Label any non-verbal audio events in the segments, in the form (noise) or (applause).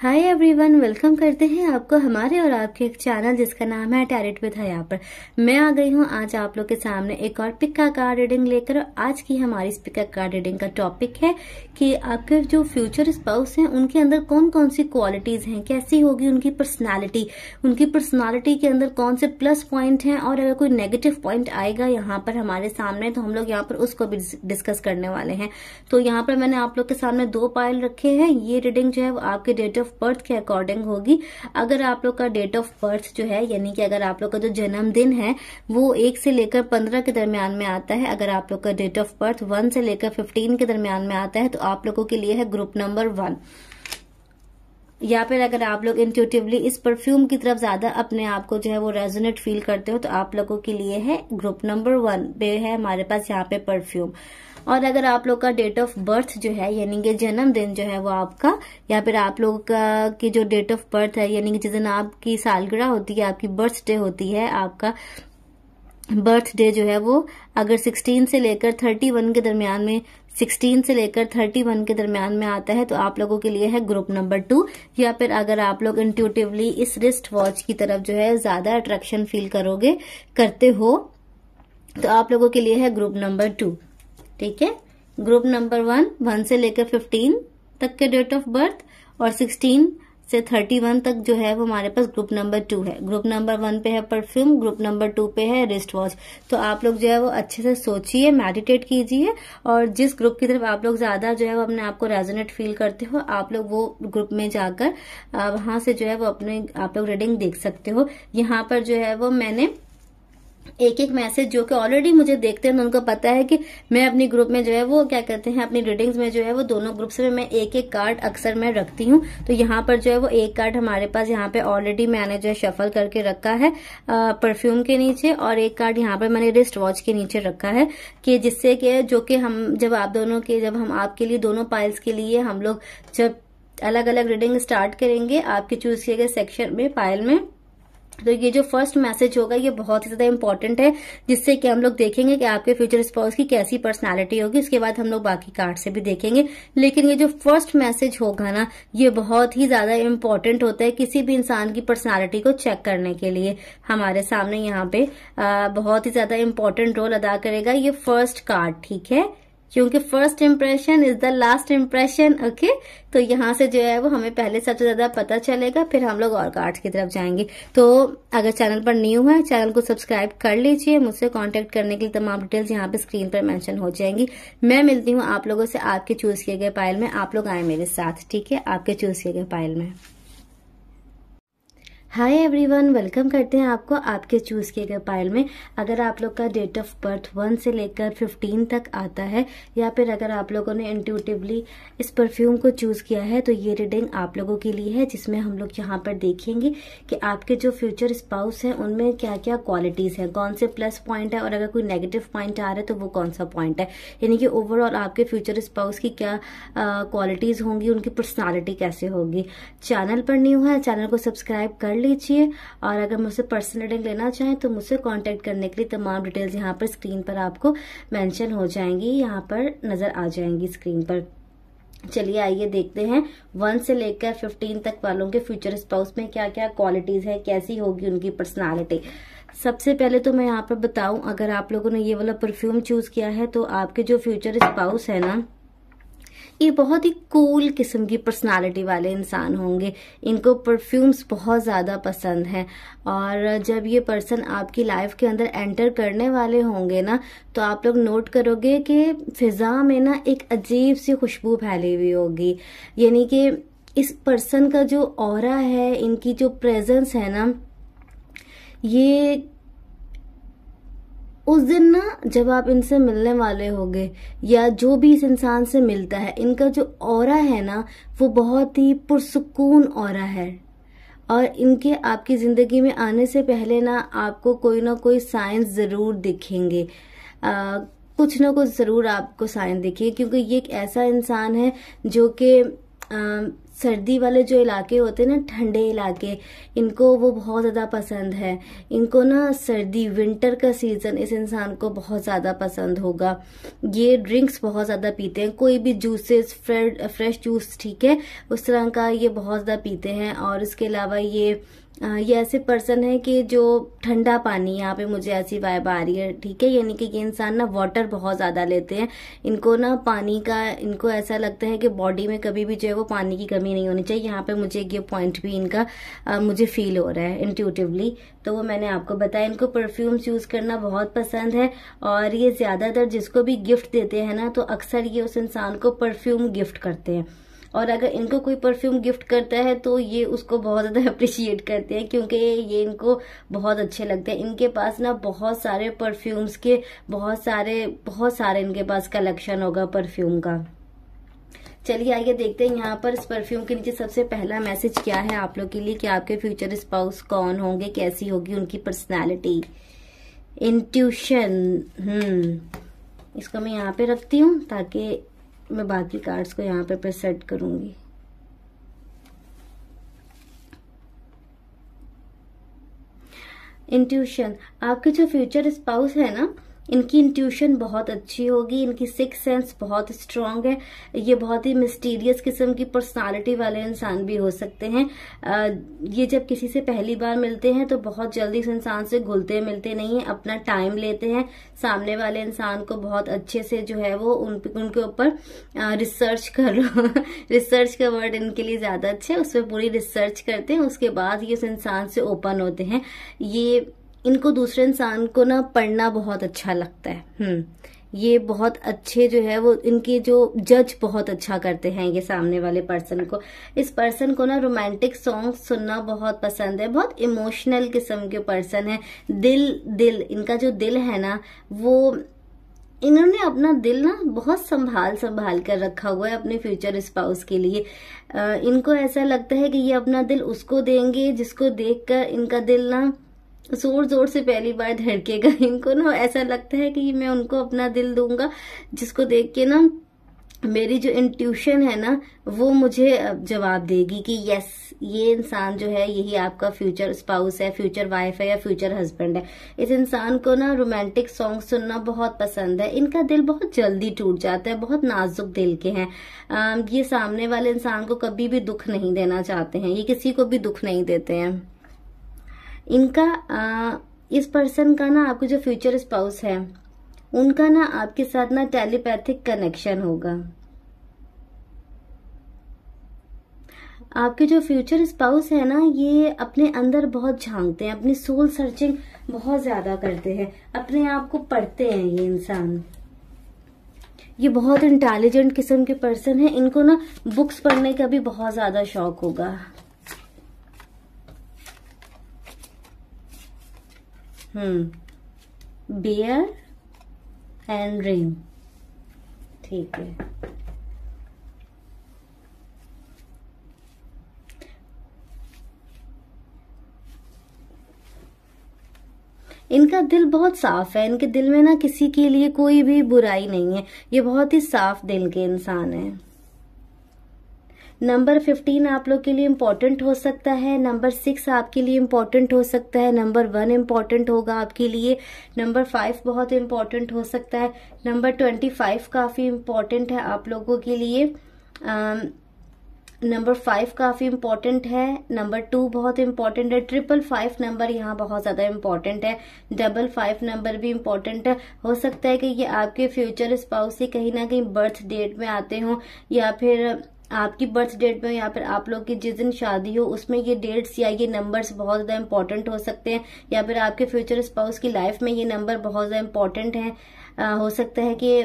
Hi everyone welcome करते हैं आपको हमारे और आपके एक चैनल जिसका नाम है टैरिट विद हया पर मैं आ गई हूँ आज आप लोग के सामने एक और पिक्का कार्ड रीडिंग लेकर आज की हमारी इस पिक्का कार्ड रीडिंग का टॉपिक है कि आपके जो फ्यूचर स्पाउस हैं उनके अंदर कौन कौन सी क्वालिटीज हैं कैसी होगी उनकी पर्सनैलिटी उनकी पर्सनैलिटी के अंदर कौन से प्लस पॉइंट हैं और अगर कोई नेगेटिव पॉइंट आएगा यहाँ पर हमारे सामने तो हम लोग यहाँ पर उसको भी डिस्कस करने वाले हैं तो यहाँ पर मैंने आप लोग के सामने दो पायल रखे हैं ये रीडिंग जो है वो आपके डेट ऑफ ऑफ बर्थ के अकॉर्डिंग होगी अगर आप लोग का डेट ऑफ बर्थ जो है यानी कि अगर आप लोग का जो जन्मदिन है वो एक से लेकर पंद्रह के दरमियान में आता है अगर आप लोग का डेट ऑफ बर्थ वन से लेकर फिफ्टीन के दरमियान में आता है तो आप लोगों के लिए है ग्रुप नंबर वन या फिर अगर आप लोग इंट्यूटिवली इस परफ्यूम की तरफ ज्यादा अपने आप को जो है वो रेजोनेट फील करते हो तो आप लोगों के लिए है ग्रुप नंबर वन पे है हमारे पास यहाँ पे परफ्यूम और अगर आप लोग का डेट ऑफ बर्थ जो है यानी कि जन्मदिन जो है वो आपका या फिर आप लोग का की जो डेट ऑफ बर्थ है यानी कि जिस दिन आपकी सालगिरह होती है आपकी बर्थडे होती है आपका बर्थडे जो है वो अगर 16 से लेकर 31 के दरमियान में 16 से लेकर 31 के दरमियान में आता है तो आप लोगों के लिए है ग्रुप नंबर टू या फिर अगर आप लोग इंट्यूटिवली इस रिस्ट वॉच की तरफ जो है ज्यादा अट्रैक्शन फील करोगे करते हो तो आप लोगों के लिए है ग्रुप नंबर टू ठीक है ग्रुप नंबर वन वन से लेकर फिफ्टीन तक के डेट ऑफ बर्थ और सिक्सटीन से थर्टी वन तक जो है वो हमारे पास ग्रुप नंबर टू है ग्रुप नंबर वन पे है परफ्यूम ग्रुप नंबर टू पे है रिस्ट वॉच तो आप लोग जो है वो अच्छे से सोचिए मेडिटेट कीजिए और जिस ग्रुप की तरफ आप लोग ज्यादा जो है वो अपने आप को रेजोनेट फील करते हो आप लोग वो ग्रुप में जाकर वहां से जो है वो अपने आप लोग रीडिंग देख सकते हो यहाँ पर जो है वो मैंने एक एक मैसेज जो कि ऑलरेडी मुझे देखते हैं तो उनको पता है कि मैं अपनी ग्रुप में जो है वो क्या कहते हैं अपनी रीडिंग्स में जो है वो दोनों ग्रुप्स में मैं एक एक कार्ड अक्सर मैं रखती हूँ तो यहाँ पर जो है वो एक कार्ड हमारे पास यहाँ पे ऑलरेडी मैंने जो है शफल करके रखा है परफ्यूम के नीचे और एक कार्ड यहाँ पर मैंने रिस्ट वॉच के नीचे रखा है कि जिससे कि जो कि हम जब आप दोनों के जब हम आपके लिए दोनों पाइल्स के लिए हम लोग जब अलग अलग रीडिंग स्टार्ट करेंगे आपके चूज किए गए सेक्शन में पायल में तो ये जो फर्स्ट मैसेज होगा ये बहुत ही ज्यादा इंपॉर्टेंट है जिससे कि हम लोग देखेंगे कि आपके फ्यूचर स्पाउस की कैसी पर्सनालिटी होगी उसके बाद हम लोग बाकी कार्ड से भी देखेंगे लेकिन ये जो फर्स्ट मैसेज होगा ना ये बहुत ही ज्यादा इंपॉर्टेंट होता है किसी भी इंसान की पर्सनैलिटी को चेक करने के लिए हमारे सामने यहाँ पे आ, बहुत ही ज्यादा इंपॉर्टेंट रोल अदा करेगा ये फर्स्ट कार्ड ठीक है क्योंकि first impression is the last impression okay तो यहाँ से जो है वो हमें पहले सबसे ज्यादा पता चलेगा फिर हम लोग और कार्ड की तरफ जाएंगे तो अगर चैनल पर न्यू है चैनल को सब्सक्राइब कर लीजिए मुझसे कांटेक्ट करने के लिए तमाम डिटेल्स यहाँ पे स्क्रीन पर मेंशन हो जाएंगी मैं मिलती हूँ आप लोगों से आपके चूज किए गए पायल में आप लोग आए मेरे साथ ठीक है आपके चूज किए गए पायल में हाय एवरीवन वेलकम करते हैं आपको आपके चूज़ किए गए पायल में अगर आप लोग का डेट ऑफ बर्थ वन से लेकर फिफ्टीन तक आता है या फिर अगर आप लोगों ने इंट्यूटिवली इस परफ्यूम को चूज़ किया है तो ये रीडिंग आप लोगों के लिए है जिसमें हम लोग यहाँ पर देखेंगे कि आपके जो फ्यूचर स्पाउस हैं उनमें क्या क्या क्वालिटीज़ है कौन से प्लस पॉइंट है और अगर कोई नेगेटिव पॉइंट आ रहा है तो वो कौन सा पॉइंट है यानी कि ओवरऑल आपके फ्यूचर स्पाउस की क्या क्वालिटीज़ होंगी उनकी पर्सनैलिटी कैसे होगी चैनल पर नहीं हुआ है चैनल को सब्सक्राइब कर कर लीजिए और अगर मुझसे पर्सनल रीडिंग लेना चाहें तो मुझसे कांटेक्ट करने के लिए तमाम डिटेल्स यहाँ पर स्क्रीन पर आपको मेंशन हो जाएंगी यहाँ पर नज़र आ जाएंगी स्क्रीन पर चलिए आइए देखते हैं वन से लेकर फिफ्टीन तक वालों के फ्यूचर स्पाउस में क्या क्या क्वालिटीज़ है कैसी होगी उनकी पर्सनैलिटी सबसे पहले तो मैं यहाँ पर बताऊं अगर आप लोगों ने ये वाला परफ्यूम चूज़ किया है तो आपके जो फ्यूचर स्पाउस है ना ये बहुत ही कूल किस्म की पर्सनालिटी वाले इंसान होंगे इनको परफ्यूम्स बहुत ज़्यादा पसंद हैं और जब ये पर्सन आपकी लाइफ के अंदर एंटर करने वाले होंगे ना तो आप लोग नोट करोगे कि फिज़ा में ना एक अजीब सी खुशबू फैली हुई होगी यानी कि इस पर्सन का जो और है इनकी जो प्रेजेंस है ना ये उस दिन ना जब आप इनसे मिलने वाले होंगे या जो भी इस इंसान से मिलता है इनका जो और है ना वो बहुत ही पुरसकून और है और इनके आपकी ज़िंदगी में आने से पहले ना आपको कोई ना कोई साइंस ज़रूर दिखेंगे आ, कुछ ना कुछ ज़रूर आपको साइंस दिखेगी क्योंकि ये एक ऐसा इंसान है जो कि सर्दी वाले जो इलाके होते हैं ना ठंडे इलाके इनको वो बहुत ज़्यादा पसंद है इनको ना सर्दी विंटर का सीज़न इस इंसान को बहुत ज़्यादा पसंद होगा ये ड्रिंक्स बहुत ज़्यादा पीते हैं कोई भी जूसेस फ्रेश जूस ठीक है उस तरह का ये बहुत ज़्यादा पीते हैं और इसके अलावा ये ये ऐसे पर्सन है कि जो ठंडा पानी यहाँ पे मुझे ऐसी वाइब आ रही है ठीक है यानी कि ये इंसान ना वाटर बहुत ज़्यादा लेते हैं इनको ना पानी का इनको ऐसा लगता है कि बॉडी में कभी भी जो है वो पानी की कमी नहीं होनी चाहिए यहाँ पे मुझे ये पॉइंट भी इनका आ, मुझे फील हो रहा है इंट्यूटिवली तो वो मैंने आपको बताया इनको परफ्यूम्स यूज़ करना बहुत पसंद है और ये ज़्यादातर जिसको भी गिफ्ट देते हैं ना तो अक्सर ये उस इंसान को परफ्यूम गिफ्ट करते हैं और अगर इनको कोई परफ्यूम गिफ्ट करता है तो ये उसको बहुत ज़्यादा अप्रिशिएट (laughs) करते हैं क्योंकि ये इनको बहुत अच्छे लगते हैं इनके पास ना बहुत सारे परफ्यूम्स के बहुत सारे बहुत सारे इनके पास कलेक्शन होगा परफ्यूम का चलिए आइए देखते हैं यहाँ पर इस परफ्यूम के नीचे सबसे पहला मैसेज क्या है आप लोग के लिए कि आपके फ्यूचर स्पाउस कौन होंगे कैसी होगी उनकी पर्सनैलिटी इंट्यूशन हम्म इसको मैं यहाँ पे रखती हूँ ताकि मैं बाकी कार्ड्स को यहाँ पे पे सेट करूंगी इंट्यूशन आपके जो फ्यूचर स्पाउस है ना इनकी इंट्यूशन बहुत अच्छी होगी इनकी सिक्स सेंस बहुत स्ट्रांग है ये बहुत ही मिस्टीरियस किस्म की पर्सनालिटी वाले इंसान भी हो सकते हैं ये जब किसी से पहली बार मिलते हैं तो बहुत जल्दी इस इंसान से घुलते मिलते नहीं है अपना टाइम लेते हैं सामने वाले इंसान को बहुत अच्छे से जो है वो उन उनके ऊपर रिसर्च कर लो रिसर्च का वर्ड इनके लिए ज़्यादा अच्छा है उस पर पूरी रिसर्च करते हैं उसके बाद ये उस इंसान से ओपन होते हैं ये इनको दूसरे इंसान को ना पढ़ना बहुत अच्छा लगता है हम्म। ये बहुत अच्छे जो है वो इनके जो जज बहुत अच्छा करते हैं ये सामने वाले पर्सन को इस पर्सन को ना रोमांटिक सॉन्ग सुनना बहुत पसंद है बहुत इमोशनल किस्म के पर्सन है दिल दिल इनका जो दिल है ना वो इन्होंने अपना दिल ना बहुत संभाल संभाल कर रखा हुआ है अपने फ्यूचर स्पाउस के लिए इनको ऐसा लगता है कि ये अपना दिल उसको देंगे जिसको देखकर इनका दिल ना जोर जोर से पहली बार धड़केगा (laughs) इनको ना ऐसा लगता है कि मैं उनको अपना दिल दूंगा जिसको देख के ना मेरी जो इंट्यूशन है ना वो मुझे जवाब देगी कि यस ये इंसान जो है यही आपका फ्यूचर स्पाउस है फ्यूचर वाइफ है या फ्यूचर हस्बैंड है इस इंसान को ना रोमांटिक सॉन्ग सुनना बहुत पसंद है इनका दिल बहुत जल्दी टूट जाता है बहुत नाजुक दिल के हैं ये सामने वाले इंसान को कभी भी दुख नहीं देना चाहते हैं ये किसी को भी दुख नहीं देते हैं इनका आ, इस पर्सन का ना आपको जो फ्यूचर स्पाउस है उनका ना आपके साथ ना टेलीपैथिक कनेक्शन होगा आपके जो फ्यूचर स्पाउस है ना ये अपने अंदर बहुत झांकते हैं अपनी सोल सर्चिंग बहुत ज्यादा करते हैं अपने आप को पढ़ते हैं ये इंसान ये बहुत इंटेलिजेंट किस्म के पर्सन है इनको ना बुक्स पढ़ने का भी बहुत ज्यादा शौक होगा बियर एंड रिंग ठीक है इनका दिल बहुत साफ है इनके दिल में ना किसी के लिए कोई भी बुराई नहीं है ये बहुत ही साफ दिल के इंसान है नंबर फिफ्टीन आप लोग के लिए इम्पोर्टेंट हो सकता है नंबर सिक्स आपके लिए इम्पोर्टेंट हो सकता है नंबर वन इम्पोर्टेंट होगा आपके लिए नंबर फाइव बहुत इम्पोर्टेंट हो सकता है नंबर ट्वेंटी फाइव काफ़ी इम्पोर्टेंट है आप लोगों के लिए नंबर फाइव काफ़ी इम्पॉर्टेंट है नंबर टू बहुत इम्पोर्टेंट है ट्रिपल फाइव नंबर यहाँ बहुत ज़्यादा इम्पॉर्टेंट है डबल फाइव नंबर भी इम्पॉर्टेंट है हो सकता है कि ये आपके फ्यूचर स्पाउस से कहीं ना कहीं बर्थ डेट में आते हों या फिर आपकी बर्थ डेट में या फिर आप लोग की जिस दिन शादी हो उसमें ये डेट्स या ये नंबर्स बहुत ज़्यादा इम्पोर्टेंट हो सकते हैं या फिर आपके फ्यूचर स्पाउस की लाइफ में ये नंबर बहुत ज़्यादा इम्पोर्टेंट है आ, हो सकता है कि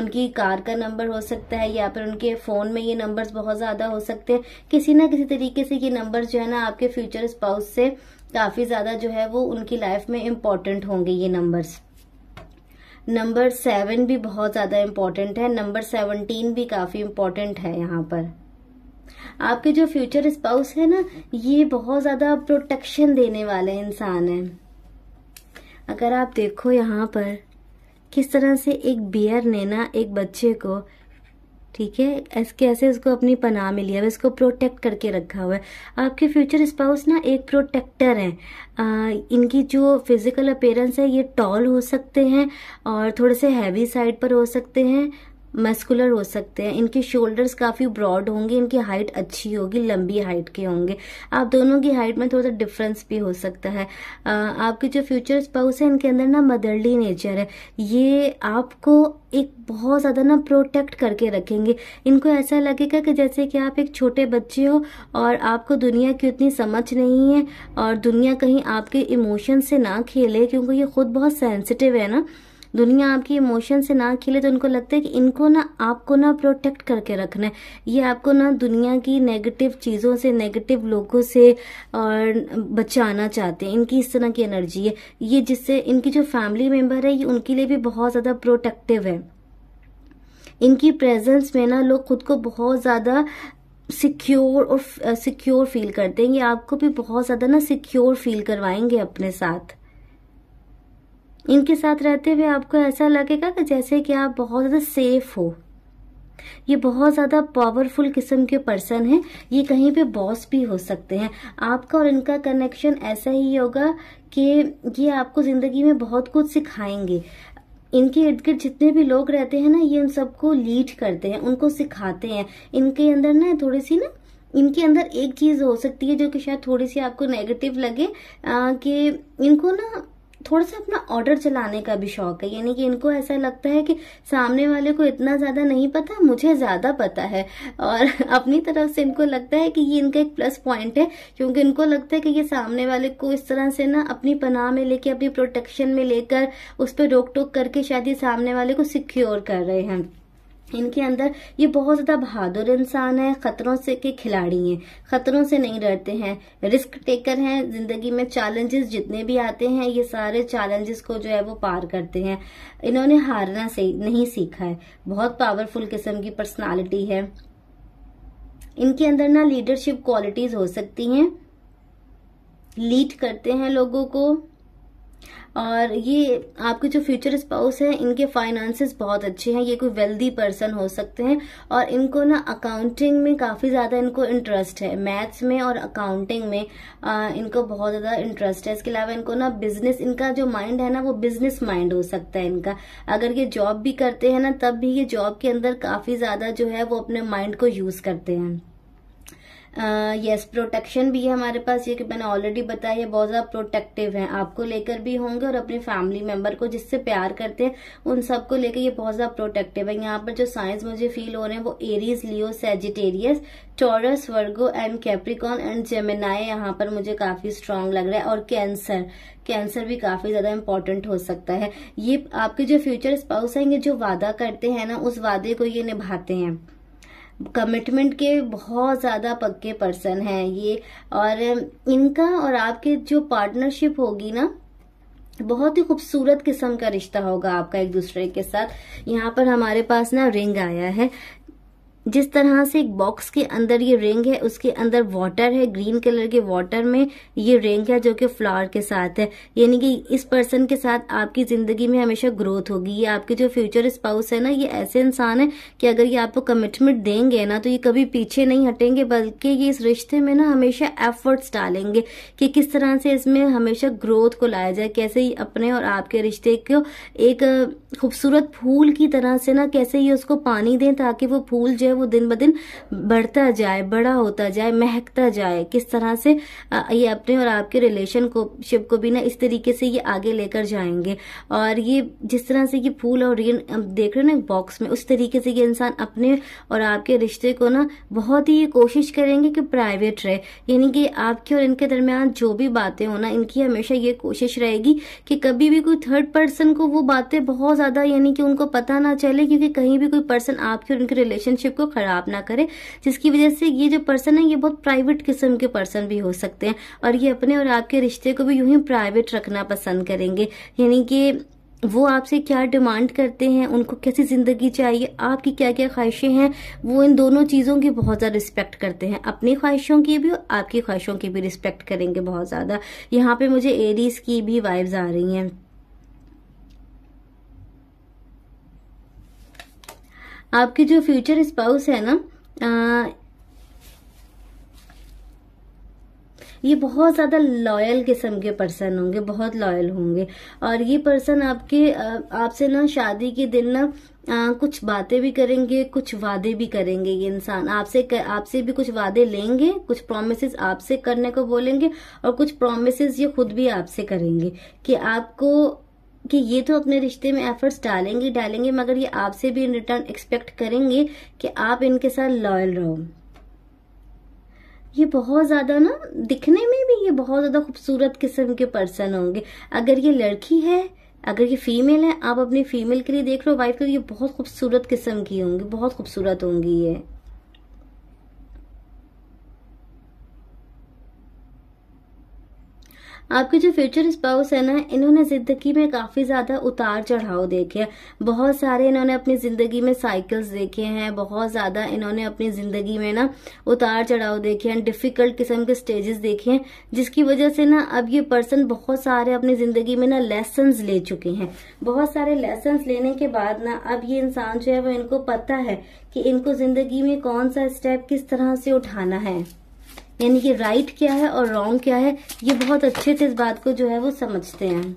उनकी कार का नंबर हो सकता है या फिर उनके फ़ोन में ये नंबर्स बहुत ज़्यादा हो सकते हैं किसी ना किसी तरीके से ये नंबर जो है ना आपके फ्यूचर स्पाउस से काफ़ी ज़्यादा जो है वो उनकी लाइफ में इम्पोर्टेंट होंगे ये नंबर्स नंबर सेवन भी बहुत ज़्यादा इम्पॉर्टेंट है नंबर सेवनटीन भी काफ़ी इम्पोर्टेंट है यहाँ पर आपके जो फ्यूचर स्पाउस है ना ये बहुत ज़्यादा प्रोटेक्शन देने वाले इंसान है अगर आप देखो यहाँ पर किस तरह से एक बियर ने ना एक बच्चे को ठीक है एस कैसे इसको अपनी पनाह में लिया हुआ इसको प्रोटेक्ट करके रखा हुआ है आपके फ्यूचर स्पाउस ना एक प्रोटेक्टर हैं इनकी जो फिजिकल अपेयरेंस है ये टॉल हो सकते हैं और थोड़े से हैवी साइड पर हो सकते हैं मस्कुलर हो सकते हैं इनके शोल्डर्स काफ़ी ब्रॉड होंगे इनकी हाइट अच्छी होगी लंबी हाइट के होंगे आप दोनों की हाइट में थोड़ा सा डिफरेंस भी हो सकता है आ, आपके जो फ्यूचर स्पाउस है इनके अंदर ना मदरली नेचर है ये आपको एक बहुत ज़्यादा ना प्रोटेक्ट करके रखेंगे इनको ऐसा लगेगा कि जैसे कि आप एक छोटे बच्चे हो और आपको दुनिया की उतनी समझ नहीं है और दुनिया कहीं आपके इमोशन से ना खेले क्योंकि ये खुद बहुत सेंसिटिव है ना दुनिया आपकी इमोशन से ना खेले तो उनको लगता है कि इनको ना आपको ना प्रोटेक्ट करके रखना है ये आपको ना दुनिया की नेगेटिव चीज़ों से नेगेटिव लोगों से और बचाना चाहते हैं इनकी इस तरह की एनर्जी है ये जिससे इनकी जो फैमिली मेम्बर है ये उनके लिए भी बहुत ज़्यादा प्रोटेक्टिव है इनकी प्रेजेंस में ना लोग खुद को बहुत ज़्यादा सिक्योर और सिक्योर फील करते हैं ये आपको भी बहुत ज़्यादा ना सिक्योर फील करवाएंगे अपने साथ इनके साथ रहते हुए आपको ऐसा लगेगा कि जैसे कि आप बहुत ज़्यादा सेफ हो ये बहुत ज़्यादा पावरफुल किस्म के पर्सन हैं ये कहीं पे बॉस भी हो सकते हैं आपका और इनका कनेक्शन ऐसा ही होगा कि ये आपको ज़िंदगी में बहुत कुछ सिखाएंगे इनके इर्द गिर्द जितने भी लोग रहते हैं ना ये उन सबको लीड करते हैं उनको सिखाते हैं इनके अंदर ना थोड़ी सी ना इनके अंदर एक चीज़ हो सकती है जो कि शायद थोड़ी सी आपको नेगेटिव लगे कि इनको ना थोड़ा सा अपना ऑर्डर चलाने का भी शौक है यानी कि इनको ऐसा लगता है कि सामने वाले को इतना ज़्यादा नहीं पता मुझे ज़्यादा पता है और (laughs) अपनी तरफ से इनको लगता है कि ये इनका एक प्लस पॉइंट है क्योंकि इनको लगता है कि ये सामने वाले को इस तरह से ना अपनी पनाह में लेके अपनी प्रोटेक्शन में लेकर उस पर रोक टोक करके शायद ये सामने वाले को सिक्योर कर रहे हैं इनके अंदर ये बहुत ज़्यादा बहादुर इंसान है ख़तरों से के खिलाड़ी हैं ख़तरों से नहीं डरते हैं रिस्क टेकर हैं ज़िंदगी में चैलेंजेस जितने भी आते हैं ये सारे चैलेंजेस को जो है वो पार करते हैं इन्होंने हारना से नहीं सीखा है बहुत पावरफुल किस्म की पर्सनालिटी है इनके अंदर ना लीडरशिप क्वालिटीज़ हो सकती हैं लीड करते हैं लोगों को और ये आपके जो फ्यूचर स्पाउस हैं इनके फाइनेंसेस बहुत अच्छे हैं ये कोई वेल्दी पर्सन हो सकते हैं और इनको ना अकाउंटिंग में काफ़ी ज़्यादा इनको इंटरेस्ट है मैथ्स में और अकाउंटिंग में आ, इनको बहुत ज़्यादा इंटरेस्ट है इसके अलावा इनको ना बिजनेस इनका जो माइंड है ना वो बिजनेस माइंड हो सकता है इनका अगर ये जॉब भी करते हैं ना तब भी ये जॉब के अंदर काफ़ी ज़्यादा जो है वो अपने माइंड को यूज़ करते हैं यस प्रोटेक्शन भी है हमारे पास ये कि मैंने ऑलरेडी बताया ये बहुत ज़्यादा प्रोटेक्टिव है आपको लेकर भी होंगे और अपने फैमिली मेम्बर को जिससे प्यार करते हैं उन सबको लेकर ये बहुत ज़्यादा प्रोटेक्टिव है यहाँ पर जो साइंस मुझे फील हो रहे हैं वो Aries Leo Sagittarius Taurus Virgo and Capricorn and Gemini यहाँ पर मुझे काफ़ी स्ट्रांग लग रहा है और कैंसर कैंसर भी काफी ज्यादा इंपॉर्टेंट हो सकता है ये आपके जो फ्यूचर स्पाउस हैं ये जो वादा करते हैं ना उस वादे को ये निभाते हैं कमिटमेंट के बहुत ज़्यादा पक्के पर्सन हैं ये और इनका और आपके जो पार्टनरशिप होगी ना बहुत ही खूबसूरत किस्म का रिश्ता होगा आपका एक दूसरे के साथ यहाँ पर हमारे पास ना रिंग आया है जिस तरह से एक बॉक्स के अंदर ये रिंग है उसके अंदर वाटर है ग्रीन कलर के वाटर में ये रिंग है जो कि फ्लावर के साथ है यानी कि इस पर्सन के साथ आपकी जिंदगी में हमेशा ग्रोथ होगी ये आपके जो फ्यूचर स्पाउस है ना ये ऐसे इंसान है कि अगर ये आपको कमिटमेंट देंगे ना तो ये कभी पीछे नहीं हटेंगे बल्कि ये इस रिश्ते में ना हमेशा एफर्ट्स डालेंगे कि किस तरह से इसमें हमेशा ग्रोथ को लाया जाए कैसे अपने और आपके रिश्ते को एक खूबसूरत फूल की तरह से ना कैसे ये उसको पानी दें ताकि वो फूल जो वो दिन ब दिन बढ़ता जाए बड़ा होता जाए महकता जाए किस तरह से ये अपने और आपके रिलेशन को शिप को भी ना इस तरीके से ये आगे लेकर जाएंगे और ये जिस तरह से ये फूल और ये देख रहे हो ना बॉक्स में उस तरीके से ये इंसान अपने और आपके रिश्ते को ना बहुत ही कोशिश करेंगे कि प्राइवेट रहे यानी कि आपके और इनके दरमियान जो भी बातें हो ना इनकी हमेशा ये कोशिश रहेगी कि कभी भी कोई थर्ड पर्सन को वो बातें बहुत ज्यादा यानी कि उनको पता ना चले क्योंकि कहीं भी कोई पर्सन आपके और उनके रिलेशनशिप को को ख़राब ना करें जिसकी वजह से ये जो पर्सन है ये बहुत प्राइवेट किस्म के पर्सन भी हो सकते हैं और ये अपने और आपके रिश्ते को भी यूं ही प्राइवेट रखना पसंद करेंगे यानी कि वो आपसे क्या डिमांड करते हैं उनको कैसी ज़िंदगी चाहिए आपकी क्या क्या ख्वाहिशें हैं वो इन दोनों चीज़ों की बहुत ज़्यादा रिस्पेक्ट करते हैं अपनी ख्वाहिशों की भी और आपकी ख्वाहिशों की भी रिस्पेक्ट करेंगे बहुत ज़्यादा यहाँ पे मुझे एरीज की भी वाइब्स आ रही हैं आपके जो फ्यूचर स्पाउस है ना आ, ये बहुत ज़्यादा लॉयल किस्म के पर्सन होंगे बहुत लॉयल होंगे और ये पर्सन आपके आपसे ना शादी के दिन ना आ, कुछ बातें भी करेंगे कुछ वादे भी करेंगे ये इंसान आपसे आपसे भी कुछ वादे लेंगे कुछ प्रोमिस आपसे करने को बोलेंगे और कुछ प्रोमिस ये खुद भी आपसे करेंगे कि आपको कि ये तो अपने रिश्ते में एफर्ट्स डालेंगे डालेंगे मगर ये आपसे भी इन रिटर्न एक्सपेक्ट करेंगे कि आप इनके साथ लॉयल रहो ये बहुत ज्यादा ना दिखने में भी ये बहुत ज्यादा खूबसूरत किस्म के पर्सन होंगे अगर ये लड़की है अगर ये फीमेल है आप अपनी फीमेल के लिए देख रहे हो वाइफ के लिए बहुत खूबसूरत किस्म की होंगी बहुत खूबसूरत होंगी ये आपके जो फ्यूचर स्पाउस है ना इन्होंने जिंदगी में काफी ज्यादा उतार चढ़ाव देखे हैं बहुत सारे इन्होंने अपनी जिंदगी में साइकिल्स देखे हैं बहुत ज्यादा इन्होंने अपनी जिंदगी में ना उतार चढ़ाव देखे हैं डिफिकल्ट किस्म के स्टेजेस देखे हैं जिसकी वजह से ना अब ये पर्सन बहुत सारे अपनी जिंदगी में ना लेसन ले चुके हैं बहुत सारे लेसन लेने के बाद ना अब ये इंसान जो है वो इनको पता है कि इनको जिंदगी में कौन सा स्टेप किस तरह से उठाना है यानी कि राइट क्या है और रॉन्ग क्या है ये बहुत अच्छे से इस बात को जो है वो समझते हैं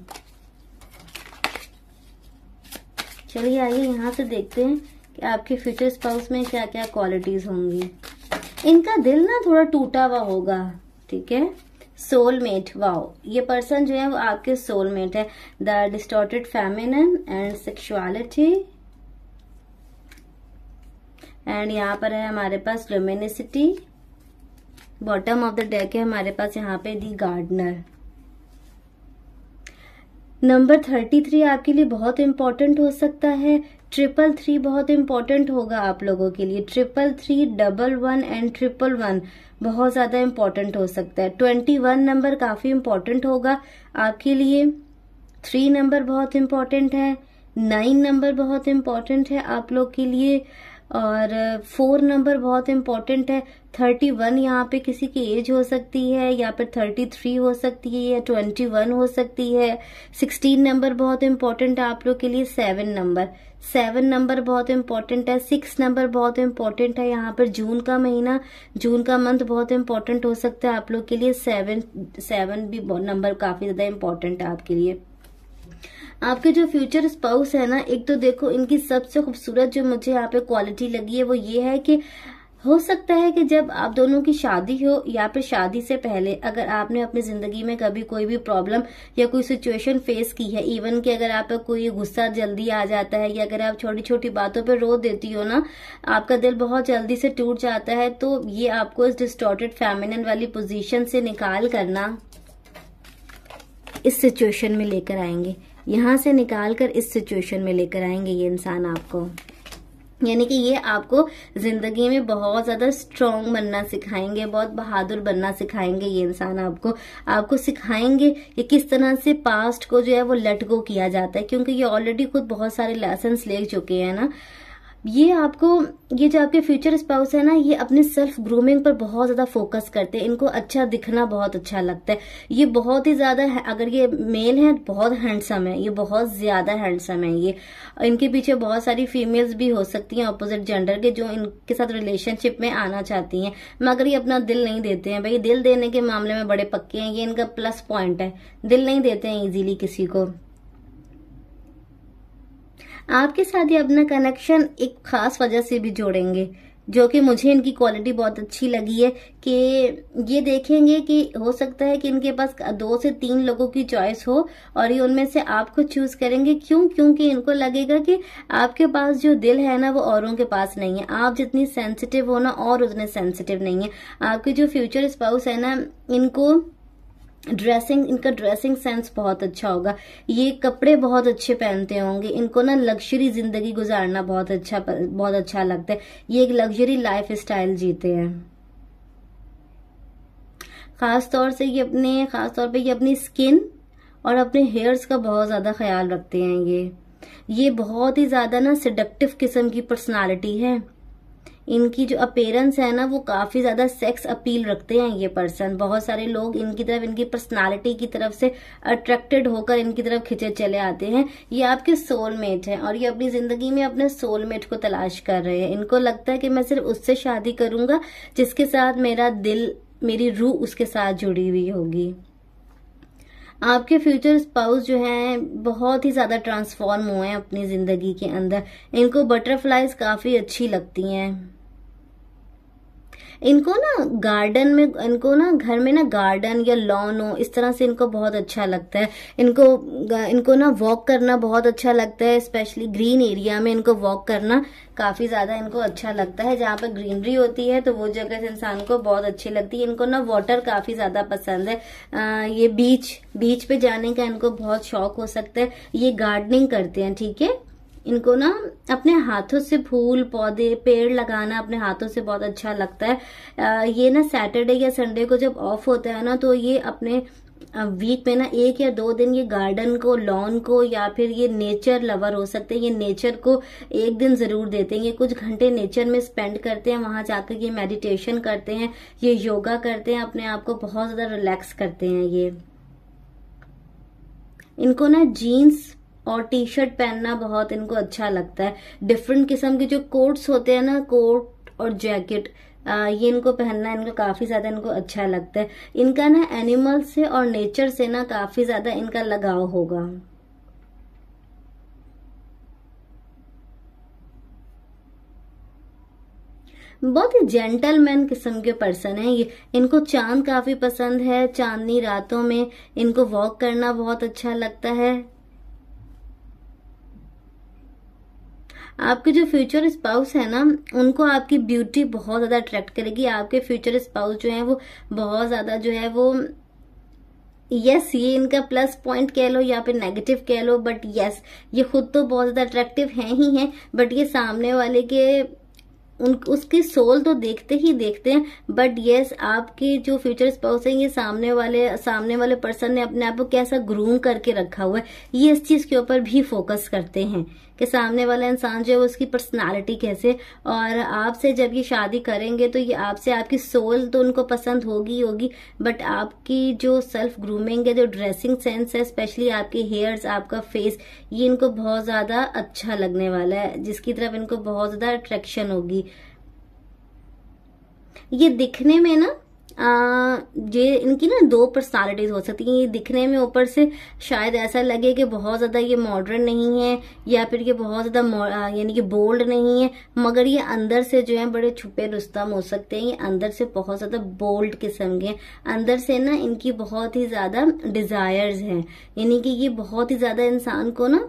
चलिए आइए यहाँ से देखते हैं कि आपके फ्यूचर स्पाउस में क्या क्या क्वालिटीज होंगी इनका दिल ना थोड़ा टूटा हुआ होगा ठीक है सोलमेट वाओ ये पर्सन जो है वो आपके सोलमेट है the distorted feminine and sexuality and यहाँ पर है हमारे पास luminosity bottom of the deck है हमारे पास यहाँ पे the gardener number thirty three आपके लिए बहुत इंपॉर्टेंट हो सकता है ट्रिपल थ्री बहुत इंपॉर्टेंट होगा आप लोगों के लिए triple three double one and triple one बहुत ज्यादा इंपॉर्टेंट हो सकता है ट्वेंटी वन नंबर काफी इंपॉर्टेंट होगा आपके लिए थ्री नंबर बहुत इंपॉर्टेंट है नाइन नंबर बहुत इंपॉर्टेंट है आप लोग के लिए और फोर uh, नंबर बहुत इंपॉर्टेंट है थर्टी वन यहाँ पे किसी की एज हो सकती है या फिर थर्टी थ्री हो सकती है या ट्वेंटी वन हो सकती है सिक्सटीन नंबर बहुत इंपॉर्टेंट है आप लोग के लिए सेवन नंबर सेवन नंबर बहुत इंपॉर्टेंट है सिक्स नंबर बहुत इंपॉर्टेंट है यहाँ पर जून का महीना जून का मंथ बहुत इंपॉर्टेंट हो सकता है आप लोग के लिए सेवन सेवन भी नंबर काफी ज्यादा इंपॉर्टेंट है आपके लिए आपके जो फ्यूचर स्पाउस है ना एक तो देखो इनकी सबसे खूबसूरत जो मुझे यहाँ पे क्वालिटी लगी है वो ये है कि हो सकता है कि जब आप दोनों की शादी हो या फिर शादी से पहले अगर आपने अपनी जिंदगी में कभी कोई भी प्रॉब्लम या कोई सिचुएशन फेस की है इवन कि अगर आप कोई गुस्सा जल्दी आ जाता है या अगर आप छोटी छोटी बातों पर रो देती हो ना आपका दिल बहुत जल्दी से टूट जाता है तो ये आपको इस डिस्टोर्टेड फैमिलन वाली पोजिशन से निकाल करना इस सिचुएशन में लेकर आएंगे यहाँ से निकाल कर इस सिचुएशन में लेकर आएंगे ये इंसान आपको यानी कि ये आपको जिंदगी में बहुत ज्यादा स्ट्रांग बनना सिखाएंगे बहुत बहादुर बनना सिखाएंगे ये इंसान आपको आपको सिखाएंगे कि किस तरह से पास्ट को जो है वो लेट गो किया जाता है क्योंकि ये ऑलरेडी खुद बहुत सारे लेसन ले चुके हैं ना ये आपको ये जो आपके फ्यूचर स्पाउस है ना ये अपने सेल्फ ग्रूमिंग पर बहुत ज़्यादा फोकस करते हैं इनको अच्छा दिखना बहुत अच्छा लगता है ये बहुत ही ज़्यादा अगर ये मेल है बहुत हैंडसम है ये बहुत ज़्यादा हैंडसम है ये इनके पीछे बहुत सारी फीमेल्स भी हो सकती हैं अपोजिट जेंडर के जो इनके साथ रिलेशनशिप में आना चाहती है मगर ये अपना दिल नहीं देते हैं भाई दिल देने के मामले में बड़े पक्के हैं ये इनका प्लस पॉइंट है दिल नहीं देते हैं इजिली किसी को आपके साथ ये अपना कनेक्शन एक खास वजह से भी जोड़ेंगे जो कि मुझे इनकी क्वालिटी बहुत अच्छी लगी है कि ये देखेंगे कि हो सकता है कि इनके पास दो से तीन लोगों की चॉइस हो और ये उनमें से आपको चूज करेंगे क्यों क्योंकि इनको लगेगा कि आपके पास जो दिल है ना वो औरों के पास नहीं है आप जितनी सेंसिटिव हो ना और उतने सेंसिटिव नहीं है आपके जो फ्यूचर स्पाउस है ना इनको ड्रेसिंग इनका ड्रेसिंग सेंस बहुत अच्छा होगा ये कपड़े बहुत अच्छे पहनते होंगे इनको ना लग्जरी जिंदगी गुजारना बहुत अच्छा बहुत अच्छा लगता है ये एक लग्जरी लाइफ स्टाइल जीते हैं खास तौर से ये अपने खास तौर पे ये अपनी स्किन और अपने हेयर्स का बहुत ज्यादा ख्याल रखते हैं ये ये बहुत ही ज्यादा ना सिडक्टिव किस्म की पर्सनालिटी है इनकी जो अपेयरेंस है ना वो काफी ज्यादा सेक्स अपील रखते हैं ये पर्सन बहुत सारे लोग इनकी तरफ इनकी पर्सनालिटी की तरफ से अट्रैक्टेड होकर इनकी तरफ खिंचे चले आते हैं ये आपके सोलमेट हैं और ये अपनी जिंदगी में अपने सोलमेट को तलाश कर रहे हैं इनको लगता है कि मैं सिर्फ उससे शादी करूंगा जिसके साथ मेरा दिल मेरी रूह उसके साथ जुड़ी हुई होगी आपके फ्यूचर स्पाउस जो हैं बहुत ही ज़्यादा ट्रांसफॉर्म हुए हैं अपनी ज़िंदगी के अंदर इनको बटरफ्लाइज काफ़ी अच्छी लगती हैं इनको ना गार्डन में इनको ना घर में ना गार्डन या लॉन हो इस तरह से इनको बहुत अच्छा लगता है इनको इनको ना वॉक करना बहुत अच्छा लगता है स्पेशली ग्रीन एरिया में इनको वॉक करना काफी ज्यादा इनको अच्छा लगता है जहाँ पर ग्रीनरी होती है तो वो जगह इंसान को बहुत अच्छी लगती है इनको ना वाटर काफी ज्यादा पसंद है आ, ये बीच बीच पे जाने का इनको बहुत शौक हो सकता है ये गार्डनिंग करते हैं ठीक है इनको ना अपने हाथों से फूल पौधे पेड़ लगाना अपने हाथों से बहुत अच्छा लगता है ये ना सैटरडे या संडे को जब ऑफ होता है ना तो ये अपने वीक में ना एक या दो दिन ये गार्डन को लॉन को या फिर ये नेचर लवर हो सकते हैं ये नेचर को एक दिन जरूर देते हैं ये कुछ घंटे नेचर में स्पेंड करते हैं वहां जाकर ये मेडिटेशन करते हैं ये योगा करते हैं अपने आप को बहुत ज्यादा रिलैक्स करते हैं ये इनको ना जीन्स और टी शर्ट पहनना बहुत इनको अच्छा लगता है डिफरेंट किस्म के जो कोट्स होते हैं ना कोट और जैकेट आ, ये इनको पहनना इनको काफी ज्यादा इनको अच्छा लगता है इनका ना एनिमल से और नेचर से ना काफी ज्यादा इनका लगाव होगा बहुत ही जेंटलमैन किस्म के पर्सन है ये इनको चांद काफी पसंद है चांदनी रातों में इनको वॉक करना बहुत अच्छा लगता है आपके जो फ्यूचर स्पाउस है ना उनको आपकी ब्यूटी बहुत ज़्यादा अट्रैक्ट करेगी आपके फ्यूचर स्पाउस जो है वो बहुत ज़्यादा जो है वो यस ये इनका प्लस पॉइंट कह लो या फिर नेगेटिव कह लो बट यस ये खुद तो बहुत ज़्यादा अट्रैक्टिव हैं ही हैं बट ये सामने वाले के उन उसकी सोल तो देखते ही देखते हैं बट यस आपके जो फ्यूचर स्पाउस हैं ये सामने वाले सामने वाले पर्सन ने अपने आप को कैसा ग्रूम करके रखा हुआ है ये इस चीज के ऊपर भी फोकस करते हैं कि सामने वाला इंसान जो है उसकी पर्सनालिटी कैसे और आपसे जब ये शादी करेंगे तो ये आपसे आपकी सोल तो उनको पसंद होगी होगी बट आपकी जो सेल्फ ग्रूमिंग है जो ड्रेसिंग सेंस है स्पेशली आपके हेयर्स आपका फेस ये इनको बहुत ज़्यादा अच्छा लगने वाला है जिसकी तरफ इनको बहुत ज़्यादा अट्रैक्शन होगी ये दिखने में ना ये इनकी ना दो पर्सनालिटीज हो सकती हैं ये दिखने में ऊपर से शायद ऐसा लगे कि बहुत ज़्यादा ये मॉडर्न नहीं है या फिर ये बहुत ज़्यादा यानी कि बोल्ड नहीं है मगर ये अंदर से जो है बड़े छुपे रुस्तम हो सकते हैं ये अंदर से बहुत ज़्यादा बोल्ड किस्म के अंदर से ना इनकी बहुत ही ज़्यादा डिज़ायर्स हैं यानी कि ये बहुत ही ज़्यादा इंसान को ना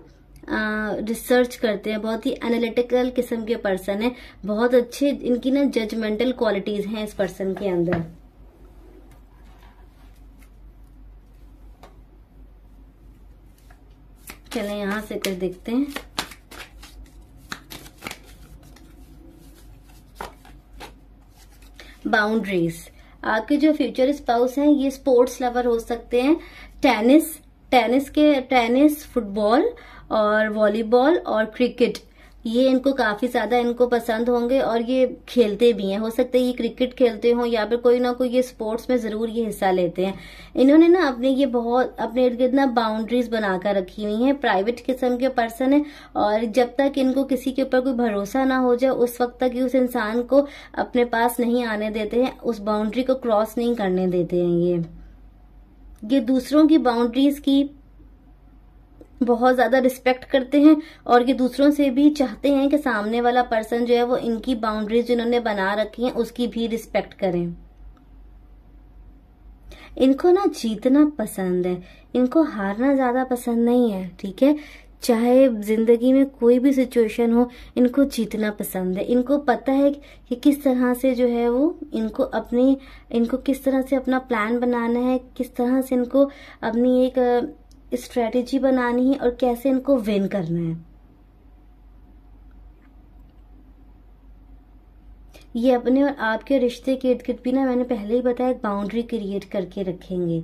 रिसर्च uh, करते हैं बहुत ही एनालिटिकल किस्म के पर्सन है बहुत अच्छे इनकी ना जजमेंटल क्वालिटीज़ हैं इस पर्सन के अंदर चले यहां से कुछ देखते हैं बाउंड्रीज आपके जो फ्यूचर स्पाउस हैं ये स्पोर्ट्स लवर हो सकते हैं टेनिस टेनिस के टेनिस फुटबॉल और वॉलीबॉल और क्रिकेट ये इनको काफी ज्यादा इनको पसंद होंगे और ये खेलते भी हैं हो सकता है ये क्रिकेट खेलते हों या फिर कोई ना कोई ये स्पोर्ट्स में जरूर ये हिस्सा लेते हैं इन्होंने ना अपने ये बहुत अपने इर्द गिर्द ना बाउंड्रीज बनाकर रखी हुई हैं प्राइवेट किस्म के पर्सन है और जब तक इनको किसी के ऊपर कोई भरोसा ना हो जाए उस वक्त तक ये उस इंसान को अपने पास नहीं आने देते हैं उस बाउंड्री को क्रॉस नहीं करने देते हैं ये ये दूसरों की बाउंड्रीज की बहुत ज़्यादा रिस्पेक्ट करते हैं और ये दूसरों से भी चाहते हैं कि सामने वाला पर्सन जो है वो इनकी बाउंड्रीज जिन्होंने बना रखी हैं उसकी भी रिस्पेक्ट करें इनको ना जीतना पसंद है इनको हारना ज़्यादा पसंद नहीं है ठीक है चाहे ज़िंदगी में कोई भी सिचुएशन हो इनको जीतना पसंद है इनको पता है कि किस तरह से जो है वो इनको अपनी इनको किस तरह से अपना प्लान बनाना है किस तरह से इनको अपनी एक स्ट्रेटेजी बनानी है और कैसे इनको विन करना है ये अपने और आपके रिश्ते के इर्द गिर्द भी ना मैंने पहले ही बताया एक बाउंड्री क्रिएट करके रखेंगे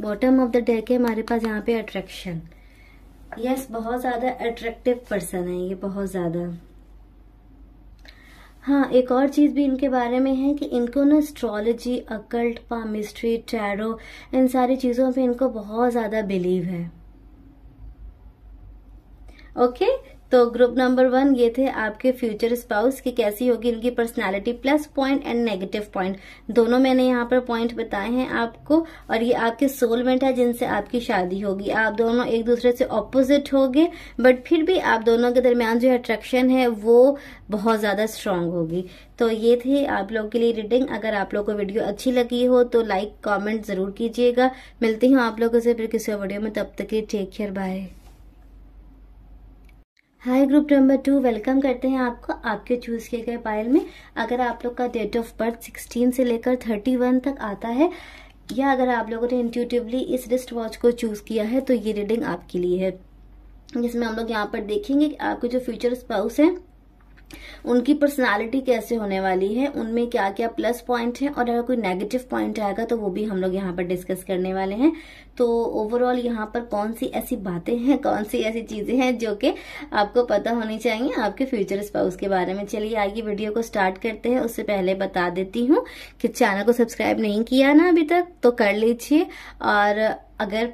बॉटम ऑफ द डेक है हमारे पास यहाँ पे अट्रैक्शन यस yes, बहुत ज़्यादा अट्रैक्टिव पर्सन है ये बहुत ज़्यादा हाँ एक और चीज़ भी इनके बारे में है कि इनको ना एस्ट्रोलॉजी अकल्ट पामिस्ट्री टैरो इन सारी चीज़ों पे इनको बहुत ज़्यादा बिलीव है ओके okay? तो ग्रुप नंबर वन ये थे आपके फ्यूचर स्पाउस की कैसी होगी इनकी personality plus point and negative point दोनों मैंने यहाँ पर पॉइंट बताए हैं आपको और ये आपके सोलमेट है जिनसे आपकी शादी होगी आप दोनों एक दूसरे से ऑपोजिट होंगे बट फिर भी आप दोनों के दरमियान जो अट्रैक्शन है वो बहुत ज़्यादा स्ट्रांग होगी तो ये थे आप लोग के लिए रीडिंग अगर आप लोग को वीडियो अच्छी लगी हो तो लाइक कॉमेंट ज़रूर कीजिएगा मिलती हूँ आप लोगों से फिर किसी वीडियो में तब तक के take care bye hi group number two welcome करते हैं आपको आपके चूज किए गए पायल में अगर आप लोग का डेट ऑफ बर्थ 16 से लेकर 31 तक आता है या अगर आप लोगों ने इंट्यूटिवली इस रिस्ट वॉच को चूज किया है तो ये रीडिंग आपके लिए है जिसमें हम लोग यहाँ पर देखेंगे कि आपके जो फ्यूचर स्पाउस है उनकी पर्सनालिटी कैसे होने वाली है उनमें क्या क्या प्लस पॉइंट है और अगर कोई नेगेटिव पॉइंट आएगा तो वो भी हम लोग यहाँ पर डिस्कस करने वाले हैं तो ओवरऑल यहाँ पर कौन सी ऐसी बातें हैं कौन सी ऐसी चीजें हैं जो कि आपको पता होनी चाहिए आपके फ्यूचर स्पाउस के बारे में चलिए आइए वीडियो को स्टार्ट करते हैं उससे पहले बता देती हूँ कि चैनल को सब्सक्राइब नहीं किया ना अभी तक तो कर लीजिए और अगर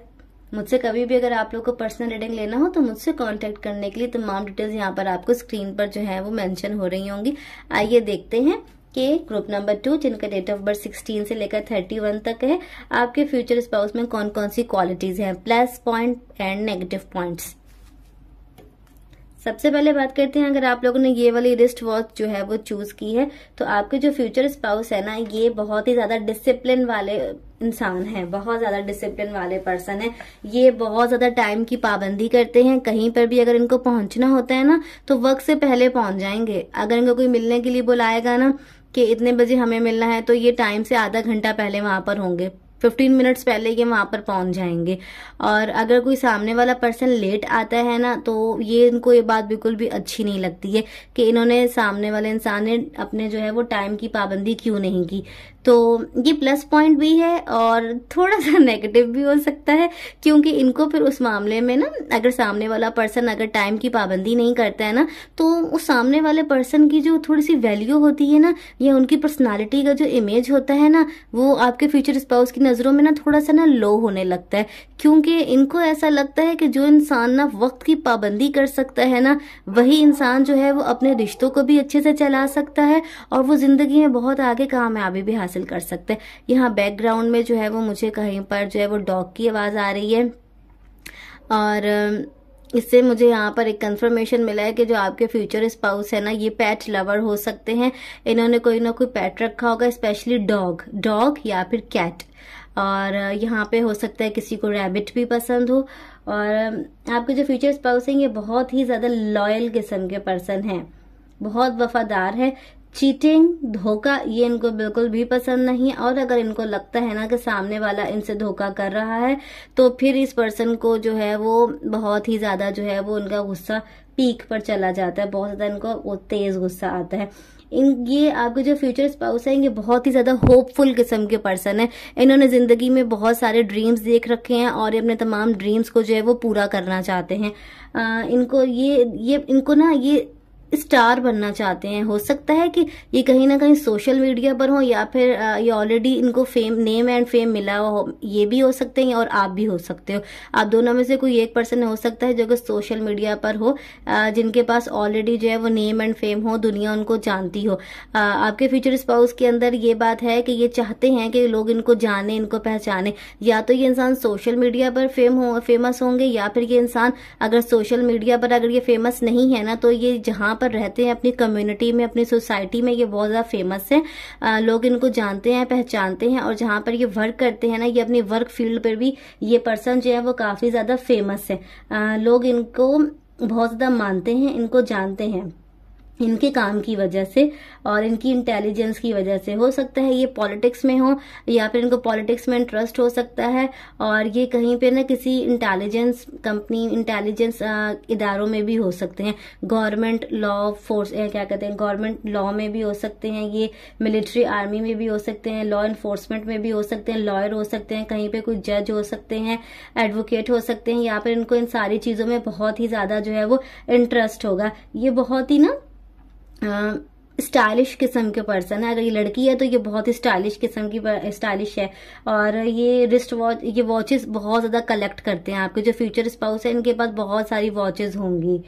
मुझसे कभी भी अगर आप लोग को पर्सनल रीडिंग लेना हो तो मुझसे कांटेक्ट करने के लिए तमाम डिटेल्स यहाँ पर आपको स्क्रीन पर जो है वो मेंशन हो रही होंगी आइए देखते हैं के ग्रुप नंबर टू जिनका डेट ऑफ बर्थ सिक्सटीन से लेकर थर्टी वन तक है आपके फ्यूचर स्पाउस में कौन कौन सी क्वालिटीज हैं plus point and negative points सबसे पहले बात करते हैं अगर आप लोगों ने ये वाली रिस्ट वॉच जो है वो चूज की है तो आपके जो फ्यूचर स्पाउस है ना ये बहुत ही ज्यादा डिसिप्लिन वाले इंसान है बहुत ज्यादा डिसिप्लिन वाले पर्सन है ये बहुत ज्यादा टाइम की पाबंदी करते हैं कहीं पर भी अगर इनको पहुंचना होता है ना तो वक्त से पहले पहुंच जाएंगे अगर इनको कोई मिलने के लिए बुलाएगा ना कि इतने बजे हमें मिलना है तो ये टाइम से आधा घंटा पहले वहां पर होंगे फिफ्टीन मिनट्स पहले ये वहां पर पहुंच जाएंगे और अगर कोई सामने वाला पर्सन लेट आता है ना तो ये इनको ये बात बिल्कुल भी अच्छी नहीं लगती है कि इन्होंने सामने वाले इंसान ने अपने जो है वो टाइम की पाबंदी क्यों नहीं की तो ये प्लस पॉइंट भी है और थोड़ा सा नेगेटिव भी हो सकता है क्योंकि इनको फिर उस मामले में ना अगर सामने वाला पर्सन अगर टाइम की पाबंदी नहीं करता है ना तो उस सामने वाले पर्सन की जो थोड़ी सी वैल्यू होती है ना या उनकी पर्सनालिटी का जो इमेज होता है ना वो आपके फ्यूचर स्पाउस की नज़रों में ना थोड़ा सा ना लो होने लगता है क्योंकि इनको ऐसा लगता है कि जो इंसान ना वक्त की पाबंदी कर सकता है ना वही इंसान जो है वो अपने रिश्तों को भी अच्छे से चला सकता है और वो जिंदगी में बहुत आगे कामयाबी भी हासिल हासिल कर सकते हैं यहाँ बैकग्राउंड में जो है वो मुझे कहीं पर जो है वो डॉग की आवाज़ आ रही है और इससे मुझे यहाँ पर एक कंफर्मेशन मिला है कि जो आपके फ्यूचर स्पाउस है ना ये पैट लवर हो सकते हैं इन्होंने कोई ना कोई पैट रखा होगा स्पेशली डॉग डॉग या फिर कैट और यहाँ पे हो सकता है किसी को रैबिट भी पसंद हो और आपके जो फ्यूचर स्पाउस हैं ये बहुत ही ज़्यादा लॉयल किस्म के पर्सन हैं बहुत वफादार है चीटिंग धोखा ये इनको बिल्कुल भी पसंद नहीं और अगर इनको लगता है ना कि सामने वाला इनसे धोखा कर रहा है तो फिर इस पर्सन को जो है वो बहुत ही ज्यादा जो है वो उनका गुस्सा पीक पर चला जाता है बहुत ज्यादा इनको वो तेज गुस्सा आता है इन ये आपके जो फ्यूचर स्पाउस हैं ये बहुत ही ज़्यादा होपफुल किस्म के पर्सन हैं इन्होंने ज़िंदगी में बहुत सारे ड्रीम्स देख रखे हैं और अपने तमाम ड्रीम्स को जो है वो पूरा करना चाहते हैं आ, इनको ये ये इनको ना ये स्टार बनना चाहते हैं हो सकता है कि ये कहीं ना कहीं सोशल मीडिया पर हो या फिर ये ऑलरेडी इनको फेम नेम एंड फेम मिला हो ये भी हो सकते हैं और आप भी हो सकते हो आप दोनों में से कोई एक पर्सन हो सकता है जो कि सोशल मीडिया पर हो जिनके पास ऑलरेडी जो है वो नेम एंड फेम हो दुनिया उनको जानती हो आपके फ्यूचर स्पाउस के अंदर ये बात है कि ये चाहते हैं कि लोग इनको जाने इनको पहचाने या तो ये इंसान सोशल मीडिया पर फेम हो फेमस होंगे या फिर ये इंसान अगर सोशल मीडिया पर अगर ये फेमस नहीं है ना तो ये जहाँ पर रहते हैं अपनी कम्युनिटी में अपनी सोसाइटी में ये बहुत ज़्यादा फेमस है आ, लोग इनको जानते हैं पहचानते हैं और जहां पर ये वर्क करते हैं ना ये अपनी वर्क फील्ड पर भी ये पर्सन जो है वो काफ़ी ज़्यादा फेमस है आ, लोग इनको बहुत ज़्यादा मानते हैं इनको जानते हैं इनके काम की वजह से और इनकी इंटेलिजेंस की वजह से हो सकता है ये पॉलिटिक्स में हो या फिर इनको पॉलिटिक्स में इंटरेस्ट हो सकता है और ये कहीं पे ना किसी इंटेलिजेंस कंपनी इंटेलिजेंस इदारों में भी हो सकते हैं गवर्नमेंट लॉ फोर्स क्या कहते हैं गवर्नमेंट लॉ में भी हो सकते हैं ये मिलिट्री आर्मी में भी हो सकते हैं लॉ इन्फोर्समेंट में भी हो सकते हैं लॉयर हो सकते हैं कहीं पर कुछ जज हो सकते हैं एडवोकेट हो सकते हैं या फिर इनको इन सारी चीज़ों में बहुत ही ज़्यादा जो है वो इंटरेस्ट होगा ये बहुत ही ना स्टाइलिश किस्म के पर्सन है अगर ये लड़की है तो ये बहुत ही स्टाइलिश किस्म की स्टाइलिश है और ये रिस्ट वॉच ये वॉचेस बहुत ज़्यादा कलेक्ट करते हैं आपके जो फ्यूचर स्पाउस है इनके पास बहुत सारी वॉचेस होंगी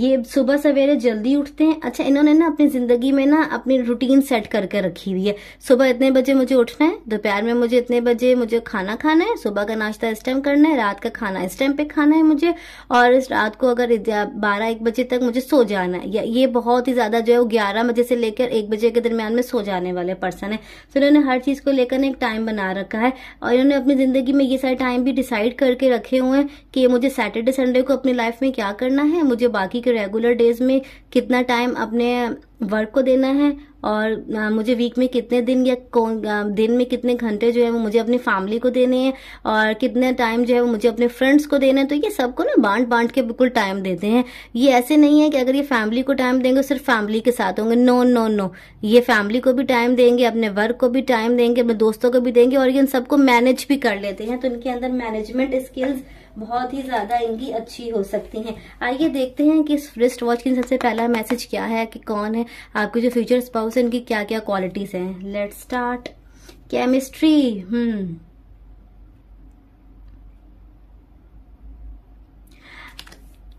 ये सुबह सवेरे जल्दी उठते हैं अच्छा इन्होंने ना अपनी जिंदगी में ना अपनी रूटीन सेट करके रखी हुई है सुबह इतने बजे मुझे उठना है दोपहर में मुझे इतने बजे मुझे खाना खाना है सुबह का नाश्ता इस टाइम करना है रात का खाना इस टाइम पे खाना है मुझे और इस रात को अगर बारह एक बजे तक मुझे सो जाना है या ये बहुत ही ज्यादा जो है वो ग्यारह बजे से लेकर एक बजे के दरमियान में सो जाने वाले पर्सन है तो इन्होंने हर चीज को लेकर एक टाइम बना रखा है और इन्होंने अपनी जिंदगी में ये सारे टाइम भी डिसाइड करके रखे हुए हैं कि मुझे सैटरडे संडे को अपनी लाइफ में क्या करना है मुझे बाकी कि रेगुलर डेज में कितना टाइम अपने वर्क को देना है और मुझे वीक में कितने दिन या कौन दिन में कितने घंटे जो है वो मुझे अपनी फैमिली को देने हैं और कितने टाइम जो है वो मुझे अपने फ्रेंड्स को देना है तो ये सबको ना बांट बांट के बिल्कुल टाइम देते हैं ये ऐसे नहीं है कि अगर ये फैमिली को टाइम देंगे सिर्फ फैमिली के साथ होंगे नो नो नो ये फैमिली को भी टाइम देंगे अपने वर्क को भी टाइम देंगे अपने दोस्तों को भी देंगे और ये इन सबको मैनेज भी कर लेते हैं तो इनके अंदर मैनेजमेंट स्किल्स बहुत ही ज़्यादा इनकी अच्छी हो सकती हैं आइए देखते हैं कि इस रिस्ट वॉच की सबसे पहला मैसेज क्या है कि कौन है आपके जो फ्यूचर स्पाउस है इनकी क्या क्या क्वालिटीज़ हैं लेट स्टार्ट केमिस्ट्री हम्म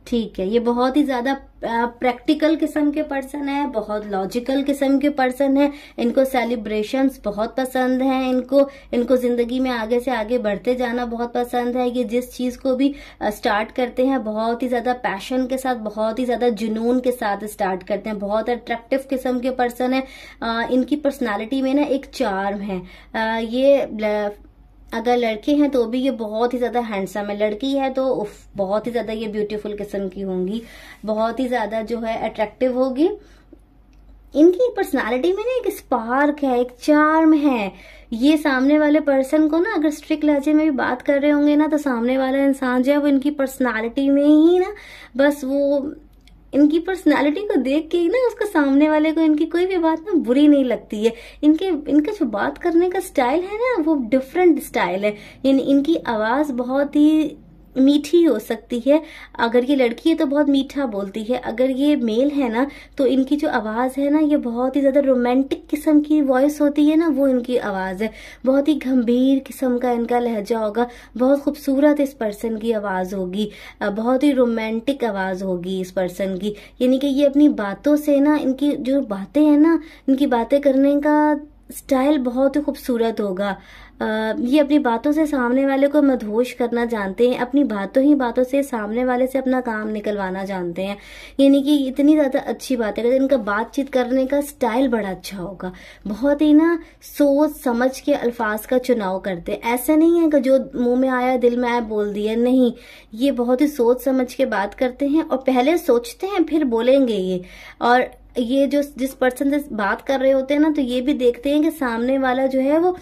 ठीक है ये बहुत ही ज्यादा प्रैक्टिकल किस्म के पर्सन है बहुत लॉजिकल किस्म के पर्सन है इनको सेलिब्रेशंस बहुत पसंद हैं इनको इनको जिंदगी में आगे से आगे बढ़ते जाना बहुत पसंद है ये जिस चीज को भी स्टार्ट करते हैं बहुत ही ज्यादा पैशन के साथ बहुत ही ज्यादा जुनून के साथ स्टार्ट करते हैं बहुत अट्रैक्टिव किस्म के पर्सन है इनकी पर्सनैलिटी में ना एक चार्म है ये अगर लड़के हैं तो भी ये बहुत ही ज़्यादा हैंडसम है लड़की है तो उफ बहुत ही ज़्यादा ये ब्यूटीफुल किस्म की होंगी बहुत ही ज़्यादा जो है अट्रैक्टिव होगी इनकी पर्सनालिटी में ना एक स्पार्क है एक चार्म है ये सामने वाले पर्सन को ना अगर स्ट्रिक्ट लहजे में भी बात कर रहे होंगे ना तो सामने वाला इंसान जो है वो इनकी पर्सनालिटी में ही ना बस वो इनकी पर्सनालिटी को देख के ना उसको सामने वाले को इनकी कोई भी बात ना बुरी नहीं लगती है इनके इनका जो बात करने का स्टाइल है ना वो डिफरेंट स्टाइल है यानी इनकी आवाज बहुत ही मीठी हो सकती है अगर ये लड़की है तो बहुत मीठा बोलती है अगर ये मेल है ना तो इनकी जो आवाज़ है ना ये बहुत ही ज़्यादा रोमांटिक किस्म की वॉइस होती है ना वो इनकी आवाज़ है बहुत ही गंभीर किस्म का इनका लहजा होगा बहुत खूबसूरत इस पर्सन की आवाज़ होगी बहुत ही रोमांटिक आवाज़ होगी इस पर्सन की यानी कि ये अपनी बातों से ना इनकी जो बातें हैं ना इनकी बातें करने का स्टाइल बहुत ही खूबसूरत होगा ये अपनी बातों से सामने वाले को मधोश करना जानते हैं अपनी बातों ही बातों से सामने वाले से अपना काम निकलवाना जानते हैं यानी कि इतनी ज़्यादा अच्छी बात है इनका बातचीत करने का स्टाइल बड़ा अच्छा होगा बहुत ही ना सोच समझ के अल्फाज का चुनाव करते हैं ऐसा नहीं है कि जो मुंह में आया दिल में आया बोल दिया नहीं ये बहुत ही सोच समझ के बात करते हैं और पहले सोचते हैं फिर बोलेंगे ये और ये जो जिस पर्सन से बात कर रहे होते हैं ना तो ये भी देखते हैं कि सामने वाला जो है वो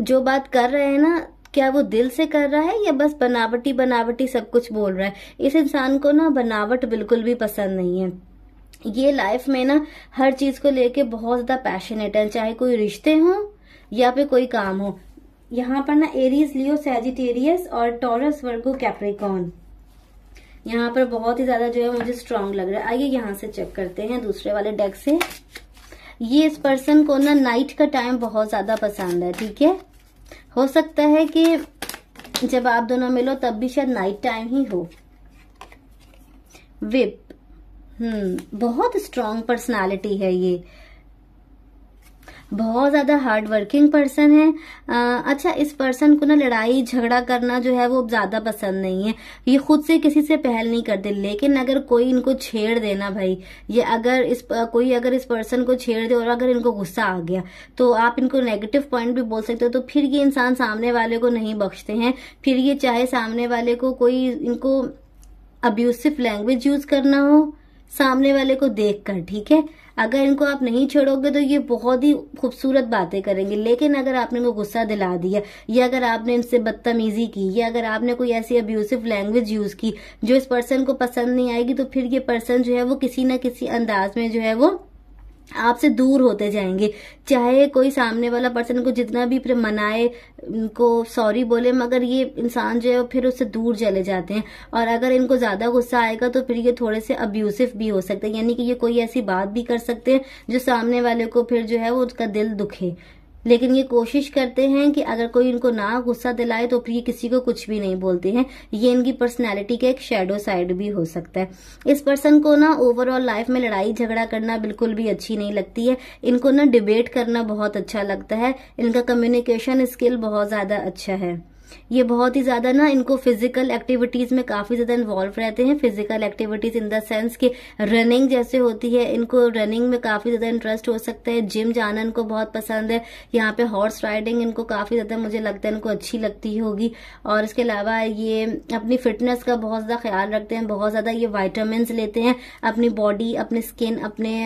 जो बात कर रहे हैं ना क्या वो दिल से कर रहा है या बस बनावटी बनावटी सब कुछ बोल रहा है इस इंसान को ना बनावट बिल्कुल भी पसंद नहीं है ये लाइफ में ना हर चीज को लेके बहुत ज्यादा पैशनेट है चाहे कोई रिश्ते हो या फिर कोई काम हो यहाँ पर ना एरीज लियो सेजिटेरियस और टॉरस वर्गो कैप्रिकॉन यहाँ पर बहुत ही ज्यादा जो है मुझे स्ट्रांग लग रहा है आइए यहाँ से चेक करते हैं दूसरे वाले डेक से ये इस पर्सन को ना नाइट का टाइम बहुत ज्यादा पसंद है ठीक है हो सकता है कि जब आप दोनों मिलो तब भी शायद नाइट टाइम ही हो विप हम्म बहुत स्ट्रांग पर्सनालिटी है ये बहुत ज़्यादा हार्ड वर्किंग पर्सन है आ, अच्छा इस पर्सन को ना लड़ाई झगड़ा करना जो है वो ज़्यादा पसंद नहीं है ये खुद से किसी से पहल नहीं करते लेकिन अगर कोई इनको छेड़ देना भाई ये अगर इस कोई अगर इस पर्सन को छेड़ दे और अगर इनको गुस्सा आ गया तो आप इनको नेगेटिव पॉइंट भी बोल सकते हो तो फिर ये इंसान सामने वाले को नहीं बख्शते हैं फिर ये चाहे सामने वाले को कोई इनको अब्यूसिव लैंग्वेज यूज करना हो सामने वाले को देख कर ठीक है अगर इनको आप नहीं छेड़ोगे तो ये बहुत ही खूबसूरत बातें करेंगे लेकिन अगर आपने इनको गुस्सा दिला दिया या अगर आपने इनसे बदतमीजी की या अगर आपने कोई ऐसी अब्यूसिव लैंग्वेज यूज की जो इस पर्सन को पसंद नहीं आएगी तो फिर ये पर्सन जो है वो किसी ना किसी अंदाज में जो है वो आपसे दूर होते जाएंगे चाहे कोई सामने वाला पर्सन को जितना भी फिर मनाए उनको सॉरी बोले मगर ये इंसान जो है फिर उससे दूर चले जाते हैं और अगर इनको ज़्यादा गुस्सा आएगा तो फिर ये थोड़े से अब्यूसिव भी हो सकते हैं यानी कि ये कोई ऐसी बात भी कर सकते हैं जो सामने वाले को फिर जो है वो उसका दिल दुखे लेकिन ये कोशिश करते हैं कि अगर कोई इनको ना गुस्सा दिलाए तो ये किसी को कुछ भी नहीं बोलते हैं ये इनकी पर्सनैलिटी का एक शेडो साइड भी हो सकता है इस पर्सन को ना ओवरऑल लाइफ में लड़ाई झगड़ा करना बिल्कुल भी अच्छी नहीं लगती है इनको ना डिबेट करना बहुत अच्छा लगता है इनका कम्युनिकेशन स्किल बहुत ज्यादा अच्छा है ये बहुत ही ज्यादा ना इनको फिजिकल एक्टिविटीज में काफी ज्यादा इन्वॉल्व रहते हैं physical activities in the sense कि रनिंग जैसे होती है इनको रनिंग में काफी ज्यादा इंटरेस्ट हो सकता है जिम जाना इनको बहुत पसंद है यहाँ पे हॉर्स राइडिंग इनको काफी ज्यादा मुझे लगता है इनको अच्छी लगती होगी और इसके अलावा ये अपनी फिटनेस का बहुत ज्यादा ख्याल रखते हैं बहुत ज्यादा ये वाइटामिन लेते हैं अपनी बॉडी अपनी स्किन अपने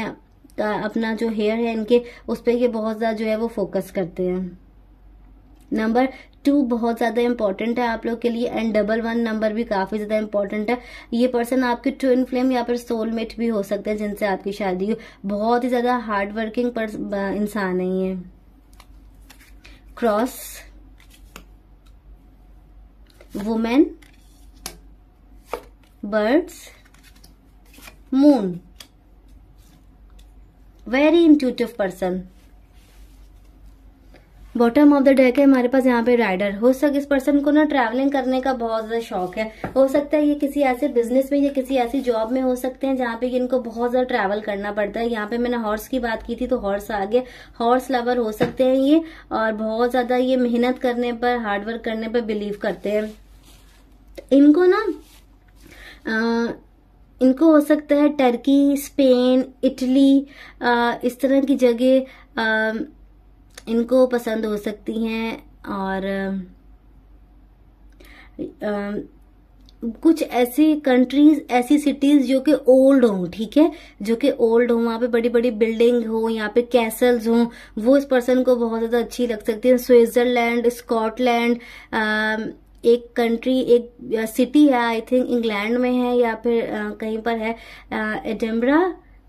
अपना जो हेयर है इनके उस पर ये बहुत ज़्यादा जो है वो फोकस करते हैं नंबर टू बहुत ज्यादा इंपॉर्टेंट है आप लोग के लिए एंड डबल वन नंबर भी काफी ज्यादा इंपॉर्टेंट है ये पर्सन आपके ट्विन फ्लेम या फिर सोलमेट भी हो सकते हैं जिनसे आपकी शादी हो बहुत ही ज्यादा हार्ड वर्किंग इंसान है ये cross women birds moon very intuitive person bottom of the deck है हमारे पास यहाँ पे राइडर हो सक इस पर्सन को ना ट्रैवलिंग करने का बहुत ज्यादा शौक है हो सकता है ये किसी ऐसे बिजनेस में या किसी ऐसी जॉब में हो सकते हैं जहाँ पे इनको बहुत ज्यादा ट्रैवल करना पड़ता है यहाँ पे मैंने हॉर्स की बात की थी तो हॉर्स आ गया हॉर्स लवर हो सकते हैं ये और बहुत ज्यादा ये मेहनत करने पर हार्डवर्क करने पर बिलीव करते हैं इनको ना आ, इनको हो सकता है टर्की स्पेन इटली इस तरह की जगह इनको पसंद हो सकती हैं और आ, कुछ ऐसी कंट्रीज ऐसी सिटीज जो कि ओल्ड हों ठीक है जो कि ओल्ड हों वहाँ पे बड़ी बड़ी बिल्डिंग हो यहाँ पे कैसल्स हों वो इस पर्सन को बहुत ज़्यादा अच्छी लग सकती है स्विट्ज़रलैंड स्कॉटलैंड एक कंट्री एक सिटी है आई थिंक इंग्लैंड में है या फिर आ, कहीं पर है एडम्बरा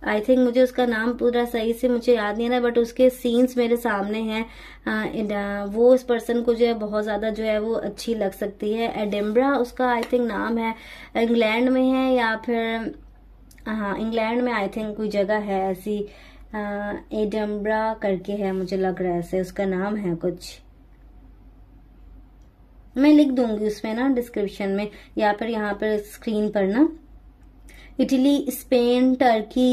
आई थिंक मुझे उसका नाम पूरा सही से मुझे याद नहीं रहा बट उसके सीन्स मेरे सामने हैं uh, uh, वो इस पर्सन को जो है बहुत ज़्यादा जो है वो अच्छी लग सकती है एडिम्ब्रा उसका आई थिंक नाम है इंग्लैंड में है या फिर हाँ इंग्लैंड में आई थिंक कोई जगह है ऐसी एडम्ब्रा uh, करके है मुझे लग रहा है ऐसे उसका नाम है कुछ मैं लिख दूंगी उसमें ना डिस्क्रिप्शन में या फिर यहाँ पर स्क्रीन पर ना इटली स्पेन टर्की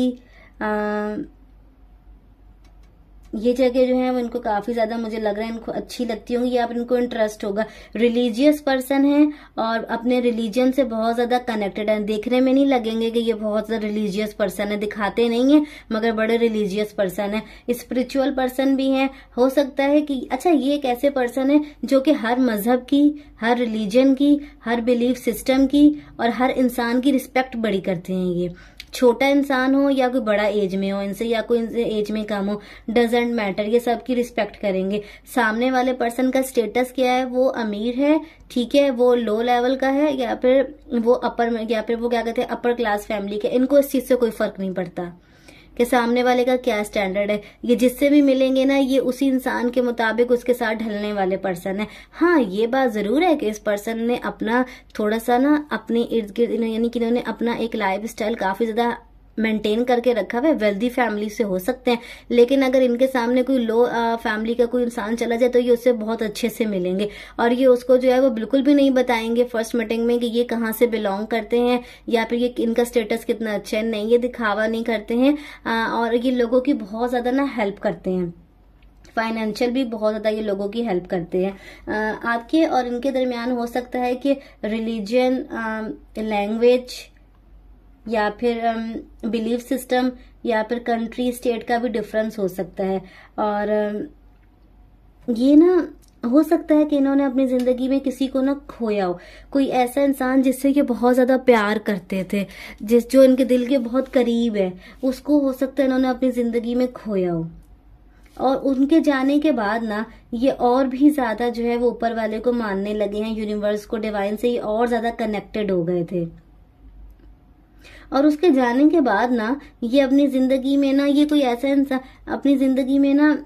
ये जगह जो है इनको काफी ज्यादा मुझे लग रहा है इनको अच्छी लगती होंगी या इनको इंटरेस्ट होगा रिलीजियस पर्सन है और अपने रिलीजन से बहुत ज्यादा कनेक्टेड है देखने में नहीं लगेंगे कि ये बहुत ज्यादा रिलीजियस पर्सन है दिखाते नहीं है मगर बड़े रिलीजियस पर्सन है स्पिरिचुअल पर्सन भी है हो सकता है कि अच्छा ये एक ऐसे पर्सन है जो कि हर मजहब की हर रिलीजन की हर बिलीफ सिस्टम की और हर इंसान की रिस्पेक्ट बड़ी करते हैं ये छोटा इंसान हो या कोई बड़ा एज में हो इनसे या कोई एज में कम हो डजेंट मैटर ये सबकी रिस्पेक्ट करेंगे सामने वाले पर्सन का स्टेटस क्या है वो अमीर है ठीक है वो लो लेवल का है या फिर वो अपर या फिर वो क्या कहते हैं अपर क्लास फैमिली के इनको इस चीज से कोई फर्क नहीं पड़ता कि सामने वाले का क्या स्टैंडर्ड है ये जिससे भी मिलेंगे ना ये उसी इंसान के मुताबिक उसके साथ ढलने वाले पर्सन है हाँ ये बात जरूर है कि इस पर्सन ने अपना थोड़ा सा ना अपने इर्द गिर्द यानी कि इन्होंने अपना एक लाइफ स्टाइल काफी ज्यादा मेंटेन करके रखा हुआ है वेल्दी फैमिली से हो सकते हैं लेकिन अगर इनके सामने कोई लो फैमिली का कोई इंसान चला जाए तो ये उससे बहुत अच्छे से मिलेंगे और ये उसको जो है वो बिल्कुल भी नहीं बताएंगे फर्स्ट मीटिंग में कि ये कहाँ से बिलोंग करते हैं या फिर ये इनका स्टेटस कितना अच्छा है नहीं ये दिखावा नहीं करते हैं और ये लोगों की बहुत ज़्यादा ना हेल्प करते हैं फाइनेंशियल भी बहुत ज़्यादा ये लोगों की हेल्प करते हैं आपके और इनके दरमियान हो सकता है कि रिलीजन लैंग्वेज या फिर बिलीफ um, सिस्टम या फिर कंट्री स्टेट का भी डिफरेंस हो सकता है और um, ये ना हो सकता है कि इन्होंने अपनी ज़िंदगी में किसी को ना खोया हो कोई ऐसा इंसान जिससे ये बहुत ज़्यादा प्यार करते थे जिस जो इनके दिल के बहुत करीब है उसको हो सकता है इन्होंने अपनी ज़िंदगी में खोया हो और उनके जाने के बाद ना ये और भी ज़्यादा जो है वो ऊपर वाले को मानने लगे हैं यूनिवर्स को डिवाइन से ये और ज़्यादा कनेक्टेड हो गए थे और उसके जाने के बाद ना ये अपनी जिंदगी में ना ये कोई ऐसा इंसान अपनी जिंदगी में ना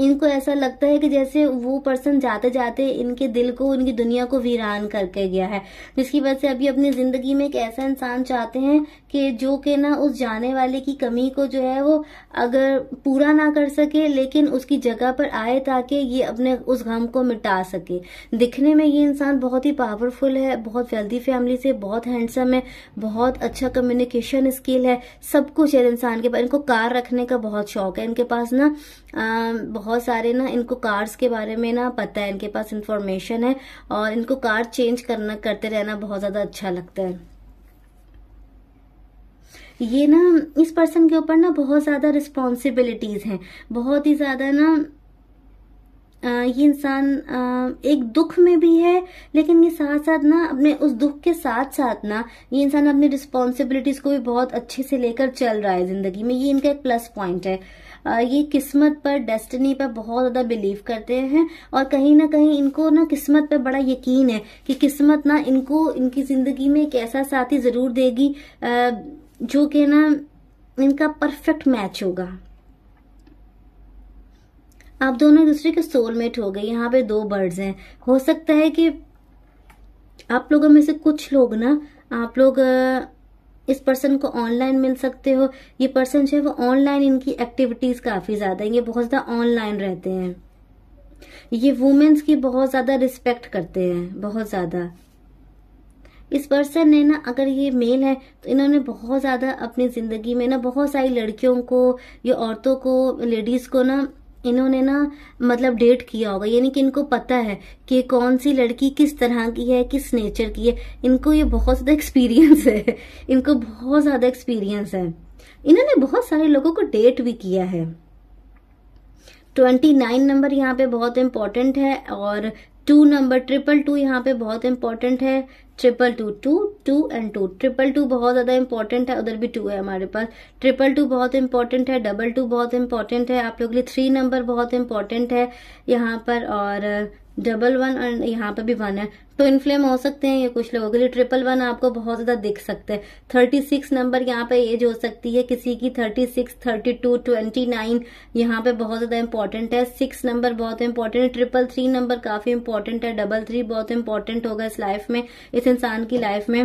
इनको ऐसा लगता है कि जैसे वो पर्सन जाते जाते इनके दिल को उनकी दुनिया को वीरान करके गया है जिसकी वजह से अभी अपनी जिंदगी में एक ऐसा इंसान चाहते हैं कि जो कि ना उस जाने वाले की कमी को जो है वो अगर पूरा ना कर सके लेकिन उसकी जगह पर आए ताकि ये अपने उस गम को मिटा सके दिखने में ये इंसान बहुत ही पावरफुल है बहुत वेल्दी फैमिली से बहुत हैंडसम है बहुत अच्छा कम्युनिकेशन स्किल है सब कुछ है इंसान के पास इनको कार रखने का बहुत शौक है इनके पास ना आ, बहुत सारे ना इनको कार्स के बारे में ना पता है इनके पास इंफॉर्मेशन है और इनको कार चेंज करना करते रहना बहुत ज़्यादा अच्छा लगता है ये ना इस पर्सन के ऊपर ना बहुत ज़्यादा रिस्पॉन्सिबिलिटीज़ हैं बहुत ही ज़्यादा ना ये इंसान एक दुख में भी है लेकिन ये साथ साथ ना अपने उस दुख के साथ साथ ना ये इंसान अपनी रिस्पॉन्सिबिलिटीज को भी बहुत अच्छे से लेकर चल रहा है जिंदगी में ये इनका एक प्लस पॉइंट है ये किस्मत पर डेस्टिनी पर बहुत ज्यादा बिलीव करते हैं और कहीं ना कहीं इनको ना किस्मत पर बड़ा यकीन है कि किस्मत ना इनको इनकी जिंदगी में एक ऐसा साथी जरूर देगी जो कि ना इनका परफेक्ट मैच होगा आप दोनों दूसरे के सोलमेट हो गए यहाँ पे दो बर्ड्स हैं हो सकता है कि आप लोगों में से कुछ लोग ना आप लोग इस पर्सन को ऑनलाइन मिल सकते हो ये पर्सन जो है वो ऑनलाइन इनकी एक्टिविटीज काफी ज्यादा है ये बहुत ज्यादा ऑनलाइन रहते हैं ये वुमेन्स की बहुत ज्यादा रिस्पेक्ट करते हैं बहुत ज्यादा इस पर्सन ने ना अगर ये मेल है तो इन्होंने बहुत ज़्यादा अपनी ज़िंदगी में ना बहुत सारी लड़कियों को या औरतों को लेडीज़ को ना इन्होंने ना मतलब डेट किया होगा यानी कि इनको पता है कि कौन सी लड़की किस तरह की है किस नेचर की है इनको ये बहुत ज़्यादा एक्सपीरियंस है इनको बहुत ज़्यादा एक्सपीरियंस है इन्होंने बहुत सारे लोगों को डेट भी किया है ट्वेंटी नाइन नंबर यहाँ पे बहुत इम्पॉर्टेंट है और टू नंबर ट्रिपल टू यहाँ पे बहुत इंपॉर्टेंट है triple two two two and two triple two बहुत ज़्यादा इंपॉर्टेंट है उधर भी टू है हमारे पास ट्रिपल टू बहुत इंपॉर्टेंट है डबल टू बहुत इंपॉर्टेंट है आप लोग के लिए थ्री नंबर बहुत इंपॉर्टेंट है यहाँ पर और डबल वन और यहाँ पे भी वन है ट्विन तो फ्लेम हो सकते हैं ये कुछ लोगों के लिए ट्रिपल वन आपको बहुत ज्यादा दिख सकते हैं थर्टी सिक्स नंबर यहाँ पे एज हो सकती है किसी की thirty six thirty two twenty nine यहाँ पे बहुत ज्यादा इंपॉर्टेंट है सिक्स नंबर बहुत इंपॉर्टेंट है ट्रिपल थ्री नंबर काफी इंपॉर्टेंट है डबल थ्री बहुत इंपॉर्टेंट होगा इस लाइफ में इस इंसान की लाइफ में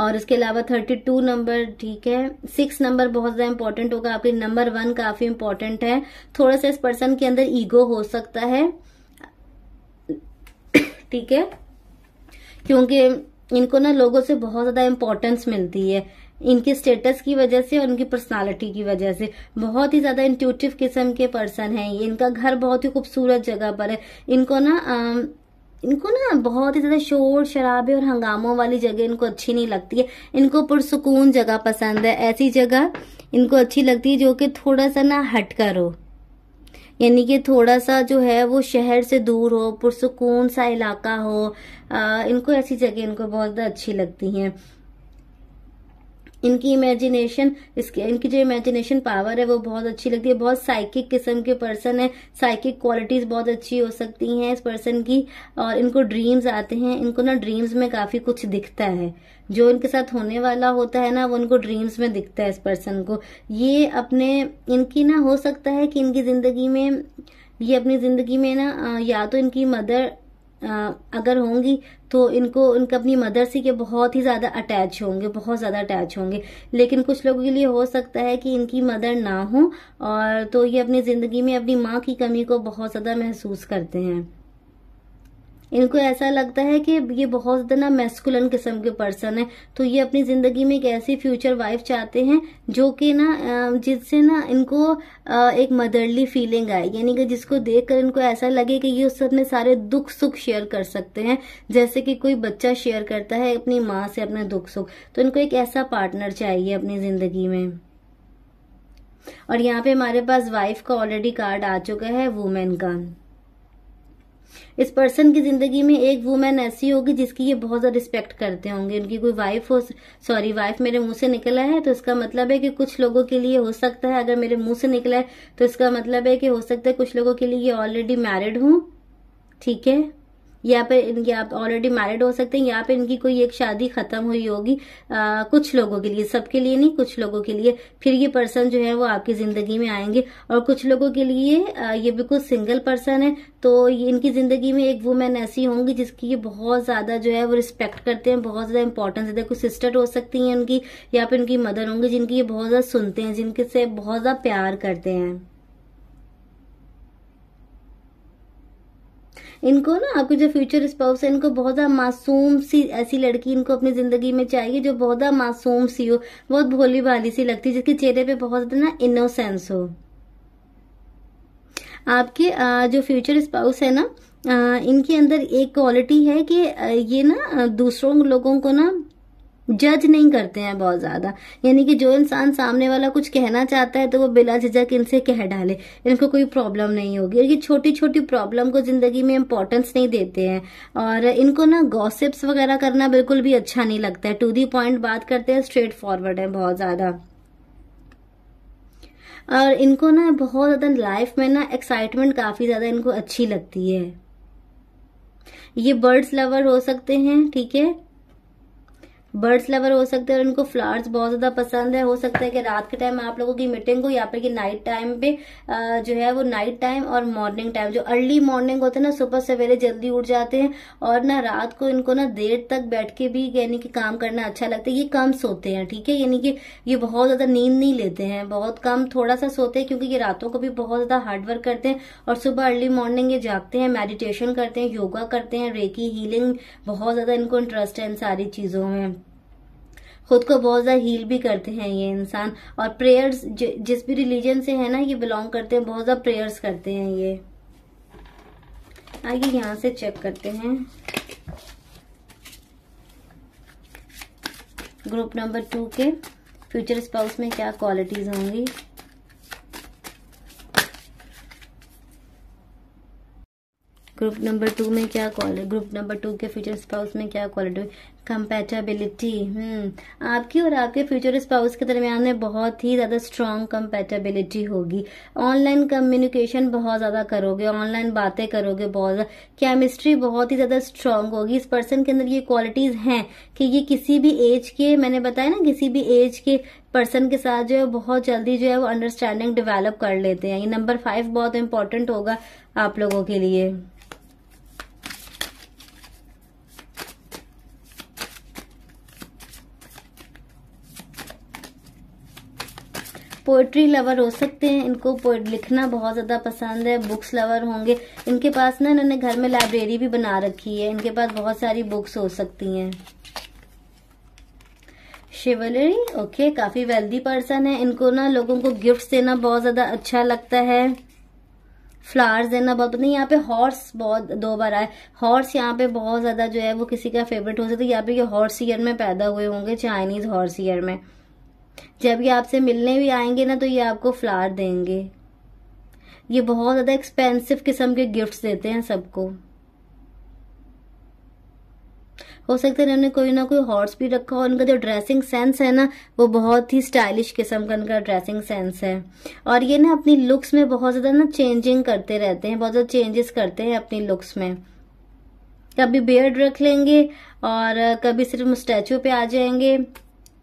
और इसके अलावा थर्टी टू नंबर ठीक है सिक्स नंबर बहुत ज्यादा इंपॉर्टेंट होगा आपके नंबर वन काफी इंपॉर्टेंट है थोड़ा सा इस पर्सन के अंदर ईगो हो सकता है ठीक है क्योंकि इनको ना लोगों से बहुत ज्यादा इम्पोर्टेंस मिलती है इनके स्टेटस की वजह से और इनकी पर्सनालिटी की वजह से बहुत ही ज्यादा इंट्यूटिव किस्म के पर्सन हैं ये इनका घर बहुत ही खूबसूरत जगह पर है इनको ना आ, इनको ना बहुत ही ज्यादा शोर शराबे और हंगामों वाली जगह इनको अच्छी नहीं लगती है इनको पुरसकून जगह पसंद है ऐसी जगह इनको अच्छी लगती है जो कि थोड़ा सा ना हटकर हो यानी कि थोड़ा सा जो है वो शहर से दूर हो पुरसकून सा इलाका हो आ, इनको ऐसी जगह इनको बहुत अच्छी लगती हैं इनकी इमेजिनेशन इसके इनकी जो इमेजिनेशन पावर है वो बहुत अच्छी लगती है बहुत साइकिक किस्म के पर्सन है साइकिक क्वालिटीज बहुत अच्छी हो सकती हैं इस पर्सन की और इनको ड्रीम्स आते हैं इनको ना ड्रीम्स में काफी कुछ दिखता है जो इनके साथ होने वाला होता है ना वो इनको ड्रीम्स में दिखता है इस पर्सन को ये अपने इनकी ना हो सकता है कि इनकी जिंदगी में ये अपनी जिंदगी में ना या तो इनकी मदर अगर होंगी तो इनको इनका अपनी मदर से के बहुत ही ज़्यादा अटैच होंगे बहुत ज़्यादा अटैच होंगे लेकिन कुछ लोगों के लिए हो सकता है कि इनकी मदर ना हो और तो ये अपनी ज़िंदगी में अपनी माँ की कमी को बहुत ज़्यादा महसूस करते हैं इनको ऐसा लगता है कि ये बहुत ज्यादा ना मेस्कुलन किस्म के पर्सन है तो ये अपनी जिंदगी में एक ऐसी फ्यूचर वाइफ चाहते हैं जो कि ना जिससे ना इनको एक मदरली फीलिंग आए यानी कि जिसको देखकर इनको ऐसा लगे कि ये उस अपने सारे दुख सुख शेयर कर सकते हैं जैसे कि कोई बच्चा शेयर करता है अपनी माँ से अपने दुख सुख तो इनको एक ऐसा पार्टनर चाहिए अपनी जिंदगी में और यहाँ पे हमारे पास वाइफ का ऑलरेडी कार्ड आ चुका है वुमेन का इस पर्सन की जिंदगी में एक वुमेन ऐसी होगी जिसकी ये बहुत ज्यादा रिस्पेक्ट करते होंगे उनकी कोई वाइफ हो सॉरी वाइफ मेरे मुंह से निकला है तो इसका मतलब है कि कुछ लोगों के लिए हो सकता है अगर मेरे मुंह से निकला है तो इसका मतलब है कि हो सकता है कुछ लोगों के लिए ये ऑलरेडी मैरिड हूं ठीक है या फिर इनके आप ऑलरेडी मैरिड हो सकते हैं या फिर इनकी कोई एक शादी खत्म हुई होगी कुछ लोगों के लिए सबके लिए नहीं कुछ लोगों के लिए फिर ये पर्सन जो है वो आपकी जिंदगी में आएंगे और कुछ लोगों के लिए आ, ये बिल्कुल सिंगल पर्सन है तो ये इनकी जिंदगी में एक वुमेन ऐसी होंगी जिसकी ये बहुत ज्यादा जो है वो रिस्पेक्ट करते हैं बहुत ज्यादा इंपॉर्टेंस देते हैं कुछ सिस्टर हो सकती है उनकी या फिर उनकी मदर होंगी जिनकी ये बहुत ज्यादा सुनते हैं जिनके से बहुत ज्यादा प्यार करते हैं इनको ना आपके जो फ्यूचर स्पाउस है इनको बहुत ज़्यादा मासूम सी ऐसी लड़की इनको अपनी ज़िंदगी में चाहिए जो बहुत ज़्यादा मासूम सी हो बहुत भोली भाली सी लगती है जिसके चेहरे पे बहुत ज़्यादा ना इनोसेंस हो आपके जो फ्यूचर स्पाउस है ना इनके अंदर एक क्वालिटी है कि ये ना दूसरों लोगों को ना जज नहीं करते हैं बहुत ज्यादा यानी कि जो इंसान सामने वाला कुछ कहना चाहता है तो वो बिला झिझक इनसे कह डाले इनको कोई प्रॉब्लम नहीं होगी ये छोटी छोटी प्रॉब्लम को जिंदगी में इंपॉर्टेंस नहीं देते हैं और इनको ना गॉसिप्स वगैरह करना बिल्कुल भी अच्छा नहीं लगता है टू दी पॉइंट बात करते हैं स्ट्रेट फॉरवर्ड है बहुत ज्यादा और इनको ना बहुत ज्यादा लाइफ में ना एक्साइटमेंट काफी ज्यादा इनको अच्छी लगती है ये बर्ड्स लवर हो सकते हैं ठीक है बर्ड्स लवर हो सकते हैं और इनको फ्लावर्स बहुत ज्यादा पसंद है हो सकता है कि रात के टाइम आप लोगों की मीटिंग हो या फिर कि नाइट टाइम पे जो है वो नाइट टाइम और मॉर्निंग टाइम जो अर्ली मॉर्निंग होते हैं ना सुबह सवेरे जल्दी उठ जाते हैं और ना रात को इनको ना देर तक बैठ के भी यानी कि काम करना अच्छा लगता है ये कम सोते हैं ठीक है यानी कि ये बहुत ज्यादा नींद नहीं लेते हैं बहुत कम थोड़ा सा सोते हैं क्योंकि ये रातों को भी बहुत ज्यादा हार्डवर्क करते हैं और सुबह अर्ली मॉर्निंग ये जागते हैं मेडिटेशन करते हैं योगा करते हैं रेकी हीलिंग बहुत ज्यादा इनको इंटरेस्ट है इन सारी चीजों में खुद को बहुत ज़्यादा हील भी करते हैं ये इंसान और प्रेयर्स जिस भी रिलीजन से है ना ये बिलोंग करते हैं बहुत ज़्यादा प्रेयर्स करते हैं ये आइए यहाँ से चेक करते हैं ग्रुप नंबर टू के फ्यूचर स्पाउस में क्या क्वालिटीज़ होंगी ग्रुप नंबर टू में क्या क्वालिटी ग्रुप नंबर टू के फ्यूचर स्पाउस में क्या क्वालिटी कंपेटेबिलिटी तो हम्म आपकी और आपके फ्यूचर स्पाउस के दरमियान में बहुत ही ज़्यादा स्ट्रॉन्ग कंपेटेबिलिटी होगी ऑनलाइन कम्युनिकेशन बहुत ज़्यादा करोगे ऑनलाइन बातें करोगे बहुत केमिस्ट्री बहुत ही ज़्यादा स्ट्रांग होगी इस पर्सन के अंदर ये क्वालिटीज़ हैं कि ये किसी भी एज के मैंने बताया ना किसी भी एज के पर्सन के साथ जो है बहुत जल्दी जो है वो अंडरस्टैंडिंग डिवेलप कर लेते हैं ये नंबर फाइव बहुत इंपॉर्टेंट होगा आप लोगों के लिए पोएट्री लवर हो सकते हैं इनको लिखना बहुत ज़्यादा पसंद है बुक्स लवर होंगे इनके पास ना इन्होंने घर में लाइब्रेरी भी बना रखी है इनके पास बहुत सारी बुक्स हो सकती हैं शिवलरी ओके काफ़ी वेल्दी पर्सन है इनको ना लोगों को गिफ्ट देना बहुत ज़्यादा अच्छा लगता है फ्लावर्स देना बहुत नहीं यहाँ पे हॉर्स बहुत दो बार आए हॉर्स यहाँ पे बहुत ज़्यादा जो है वो किसी का फेवरेट हो सकता है यहाँ पे ये हॉर्स ईयर में पैदा हुए होंगे चाइनीज़ हॉर्स ईयर में जब ये आपसे मिलने भी आएंगे ना तो ये आपको फ्लावर देंगे ये बहुत ज़्यादा एक्सपेंसिव किस्म के गिफ्ट्स देते हैं सबको हो सकता है इन्होंने कोई ना कोई हॉर्स भी रखा हो उनका जो ड्रेसिंग सेंस है ना वो बहुत ही स्टाइलिश किस्म का उनका ड्रेसिंग सेंस है और ये ना अपनी लुक्स में बहुत ज़्यादा ना चेंजिंग करते रहते हैं बहुत ज़्यादा चेंजेस करते हैं अपनी लुक्स में कभी बियर्ड रख लेंगे और कभी सिर्फ स्टैचू पे आ जाएंगे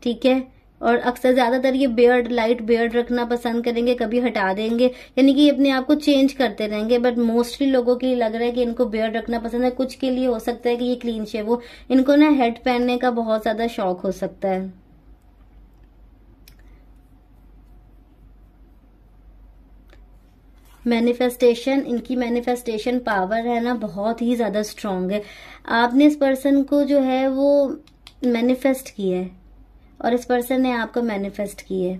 ठीक है और अक्सर ज़्यादातर ये बियर्ड लाइट बियर्ड रखना पसंद करेंगे कभी हटा देंगे यानी कि अपने आप को चेंज करते रहेंगे बट मोस्टली लोगों के लिए लग रहा है कि इनको बियर्ड रखना पसंद है कुछ के लिए हो सकता है कि ये क्लीन शेव हो इनको ना हेड पहनने का बहुत ज़्यादा शौक हो सकता है मैनिफेस्टेशन इनकी मैनिफेस्टेशन पावर है ना बहुत ही ज़्यादा स्ट्रांग है आपने इस पर्सन को जो है वो मैनिफेस्ट किया है और इस पर्सन ने आपको मैनिफेस्ट किए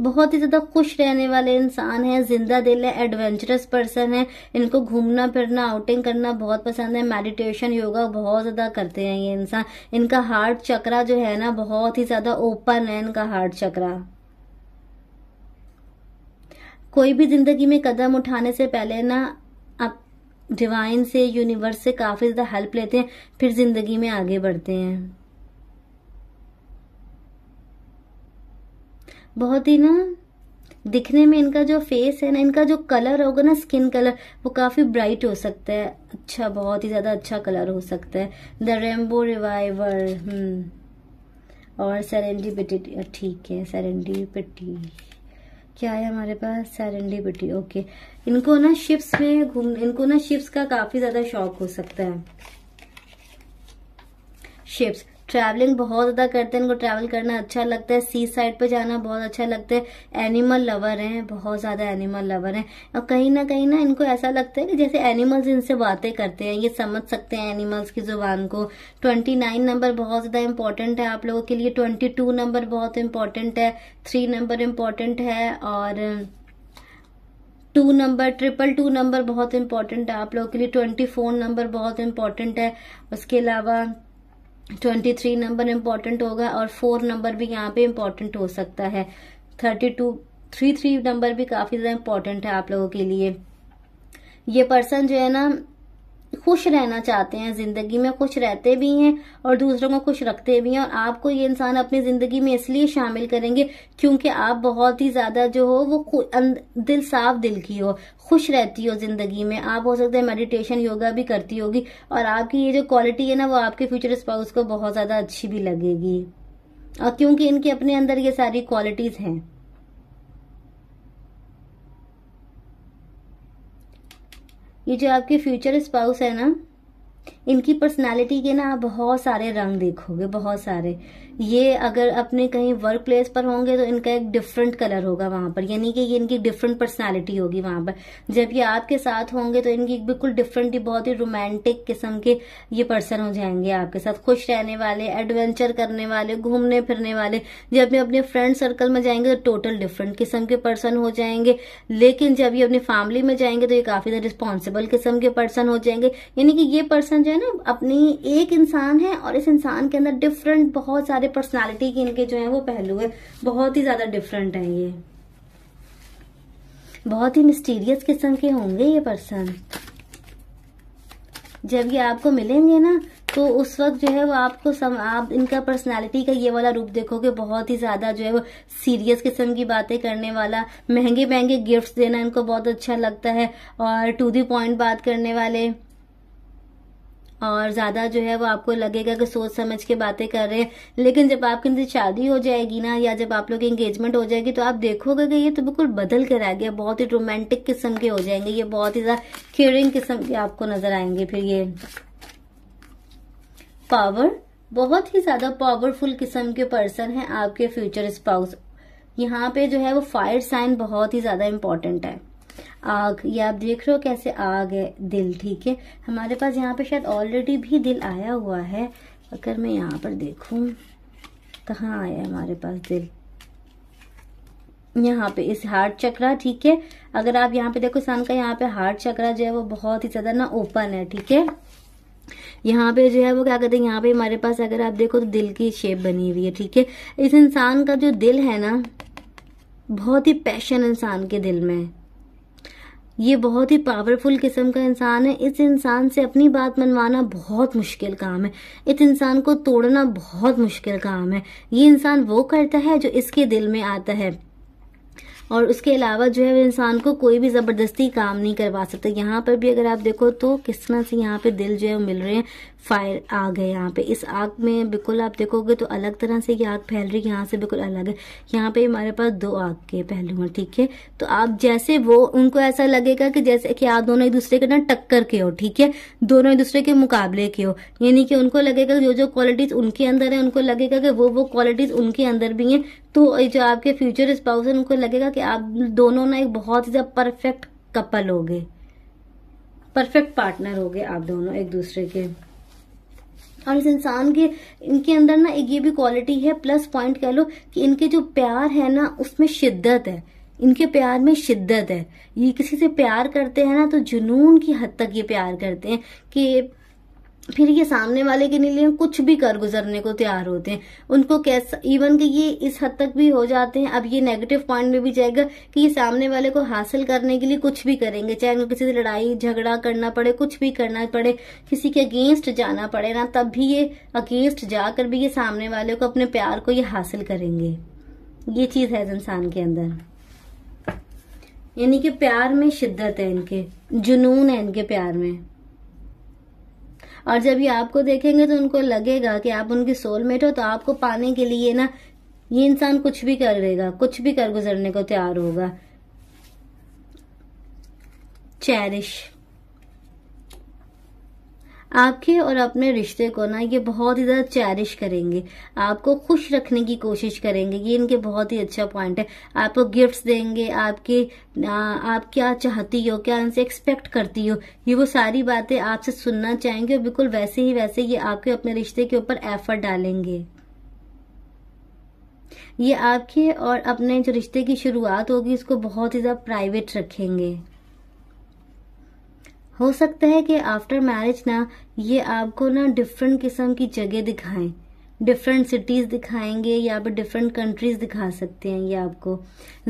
बहुत ही ज्यादा खुश रहने वाले इंसान हैं जिंदा दिल है एडवेंचरस पर्सन है इनको घूमना फिरना आउटिंग करना बहुत पसंद है मेडिटेशन योगा बहुत ज्यादा करते हैं ये इंसान इनका हार्ट चक्रा जो है ना बहुत ही ज्यादा ओपन है इनका हार्ट चक्रा कोई भी जिंदगी में कदम उठाने से पहले ना आप डिवाइन से यूनिवर्स से काफी ज्यादा हेल्प लेते हैं फिर जिंदगी में आगे बढ़ते हैं बहुत ही ना दिखने में इनका जो फेस है ना इनका जो कलर होगा ना स्किन कलर वो काफ़ी ब्राइट हो सकता है अच्छा बहुत ही ज़्यादा अच्छा कलर हो सकता है द रेम्बो रिवाइवर हम्म और सरेंडी पिटी ठीक है सरेंडी पिटी क्या है हमारे पास सरेंडी पिटी ओके इनको ना शिप्स में घूम इनको ना शिप्स का काफ़ी ज़्यादा शौक हो सकता है शिप्स ट्रैवलिंग बहुत ज़्यादा करते हैं इनको ट्रैवल करना अच्छा लगता है सी साइड पे जाना बहुत अच्छा लगता है एनिमल लवर हैं बहुत ज़्यादा एनिमल लवर हैं और कहीं ना कहीं ना इनको ऐसा लगता है कि जैसे एनिमल्स इनसे बातें करते हैं ये समझ सकते हैं एनिमल्स की ज़ुबान को ट्वेंटी नाइन नंबर बहुत ज़्यादा इंपॉर्टेंट है आप लोगों के लिए ट्वेंटी टू नंबर बहुत इंपॉर्टेंट है थ्री नंबर इम्पॉर्टेंट है और two number triple two number बहुत इंपॉर्टेंट है आप लोगों के लिए ट्वेंटी फोर नंबर बहुत इंपॉर्टेंट है उसके अलावा ट्वेंटी थ्री नंबर इम्पॉर्टेंट होगा और फोर नंबर भी यहाँ पे इम्पॉर्टेंट हो सकता है thirty two three three number भी काफी ज्यादा इम्पॉर्टेंट है आप लोगों के लिए ये पर्सन जो है ना खुश रहना चाहते हैं जिंदगी में खुश रहते भी हैं और दूसरों को खुश रखते भी हैं और आपको ये इंसान अपनी जिंदगी में इसलिए शामिल करेंगे क्योंकि आप बहुत ही ज्यादा जो हो वो अं-, दिल साफ दिल की हो खुश रहती हो जिंदगी में आप हो सकते हैं मेडिटेशन योगा भी करती होगी और आपकी ये जो क्वालिटी है ना वो आपके फ्यूचर स्पाउस को बहुत ज्यादा अच्छी भी लगेगी और क्योंकि इनके अपने अंदर ये सारी क्वालिटीज हैं ये जो आपके फ्यूचर स्पाउस है ना इनकी पर्सनालिटी के ना आप बहुत सारे रंग देखोगे बहुत सारे ये अगर अपने कहीं वर्क प्लेस पर होंगे तो इनका एक डिफरेंट कलर होगा वहां पर यानी कि ये इनकी डिफरेंट पर्सनालिटी होगी वहां पर जब ये आपके साथ होंगे तो इनकी बिल्कुल डिफरेंट ही बहुत ही रोमांटिक किस्म के ये पर्सन हो जाएंगे आपके साथ खुश रहने वाले एडवेंचर करने वाले घूमने फिरने वाले जब ये अपने फ्रेंड सर्कल में जाएंगे तो टोटल डिफरेंट किस्म के पर्सन हो जाएंगे लेकिन जब ये अपनी फैमिली में जाएंगे तो ये काफी ज्यादा रिस्पॉन्सिबल किस्म के पर्सन हो जाएंगे यानी कि ये पर्सन जो है ना अपनी एक इंसान है और इस इंसान के अंदर डिफरेंट बहुत सारे सारे पर्सनालिटी के इनके जो है वो पहलू है बहुत ही ज्यादा डिफरेंट है ये बहुत ही मिस्टीरियस किस्म के होंगे ये पर्सन जब ये आपको मिलेंगे ना तो उस वक्त जो है वो आपको सम आप इनका पर्सनालिटी का ये वाला रूप देखोगे बहुत ही ज्यादा जो है वो सीरियस किस्म की बातें करने वाला महंगे महंगे गिफ्ट्स देना इनको बहुत अच्छा लगता है और टू दी पॉइंट बात करने वाले और ज्यादा जो है वो आपको लगेगा कि सोच समझ के बातें कर रहे हैं लेकिन जब आपकी इनसे शादी हो जाएगी ना या जब आप लोग की एंगेजमेंट हो जाएगी तो आप देखोगे कि ये तो बिल्कुल बदल कर आ गया बहुत ही रोमांटिक किस्म के हो जाएंगे ये बहुत ही ज्यादा केयरिंग किस्म के आपको नजर आएंगे फिर ये पावर बहुत ही ज्यादा पावरफुल किस्म के पर्सन है आपके फ्यूचर स्पाउस यहाँ पे जो है वो फायर साइन बहुत ही ज्यादा इम्पोर्टेंट है आग ये आप देख रहे हो कैसे आग है दिल ठीक है हमारे पास यहाँ पे शायद ऑलरेडी भी दिल आया हुआ है अगर मैं यहाँ पर देखूँ कहाँ आया हमारे पास दिल यहाँ पे इस हार्ट चक्रा ठीक है अगर आप यहाँ पे देखो सन का यहाँ पे हार्ट चक्रा जो है वो बहुत ही ज्यादा ना ओपन है ठीक है यहाँ पे जो है वो क्या कहते हैं यहाँ पे हमारे पास अगर आप देखो तो दिल की शेप बनी हुई है ठीक है इस इंसान का जो दिल है ना बहुत ही पैशन इंसान के दिल में है ये बहुत ही पावरफुल किस्म का इंसान है इस इंसान से अपनी बात मनवाना बहुत मुश्किल काम है इस इंसान को तोड़ना बहुत मुश्किल काम है ये इंसान वो करता है जो इसके दिल में आता है और उसके अलावा जो है वो इंसान को कोई भी ज़बरदस्ती काम नहीं करवा सकता यहाँ पर भी अगर आप देखो तो किस तरह से यहाँ पे दिल जो है मिल रहे हैं फायर आग है यहाँ पे इस आग में बिल्कुल आप देखोगे तो अलग तरह से ये आग फैल रही है यहाँ से बिल्कुल अलग है यहाँ पे हमारे पास दो आग के पहलू हैं ठीक है तो आप जैसे वो उनको ऐसा लगेगा कि जैसे कि आप दोनों एक दूसरे के ना टक्कर के हो ठीक है दोनों एक दूसरे के मुकाबले के हो यानी कि उनको लगेगा जो जो क्वालिटीज उनके अंदर है उनको लगेगा कि वो वो क्वालिटीज उनके अंदर भी हैं तो जो आपके फ्यूचर स्पाउस है उनको लगेगा कि आप दोनों ना एक बहुत ही ज़्यादा परफेक्ट कपल हो गए परफेक्ट पार्टनर हो गए आप दोनों एक दूसरे के और इस इंसान के इनके अंदर ना एक ये भी क्वालिटी है प्लस पॉइंट कह लो कि इनके जो प्यार है ना उसमें शिद्दत है इनके प्यार में शिद्दत है ये किसी से प्यार करते हैं ना तो जुनून की हद तक ये प्यार करते हैं कि फिर ये सामने वाले के लिए कुछ भी कर गुजरने को तैयार होते हैं उनको कैसा इवन कि ये इस हद तक भी हो जाते हैं अब ये नेगेटिव पॉइंट में भी जाएगा कि ये सामने वाले को हासिल करने के लिए कुछ भी करेंगे चाहे उनको किसी से लड़ाई झगड़ा करना पड़े कुछ भी करना पड़े किसी के अगेंस्ट जाना पड़े ना तब भी ये अगेंस्ट जाकर भी ये सामने वाले को अपने प्यार को ये हासिल करेंगे ये चीज है इंसान के अंदर यानी कि प्यार में शिद्दत है इनके जुनून है इनके प्यार में और जब ये आपको देखेंगे तो उनको लगेगा कि आप उनकी सोलमेट हो तो आपको पाने के लिए ना ये इंसान कुछ भी कर देगा कुछ भी कर गुजरने को तैयार होगा चैरिश आपके और अपने रिश्ते को ना ये बहुत ही ज़्यादा चैरिश करेंगे आपको खुश रखने की कोशिश करेंगे ये इनके बहुत ही अच्छा पॉइंट है आपको गिफ्ट्स देंगे आपके आप क्या चाहती हो क्या इनसे एक्सपेक्ट करती हो ये वो सारी बातें आपसे सुनना चाहेंगे और बिल्कुल वैसे ही वैसे ये आपके अपने रिश्ते के ऊपर एफर्ट डालेंगे ये आपके और अपने जो रिश्ते की शुरुआत होगी उसको बहुत ही ज़्यादा प्राइवेट रखेंगे हो सकता है कि आफ्टर मैरिज ना ये आपको ना डिफरेंट किस्म की जगह दिखाएं डिफरेंट सिटीज़ दिखाएंगे या फिर डिफरेंट कंट्रीज़ दिखा सकते हैं ये आपको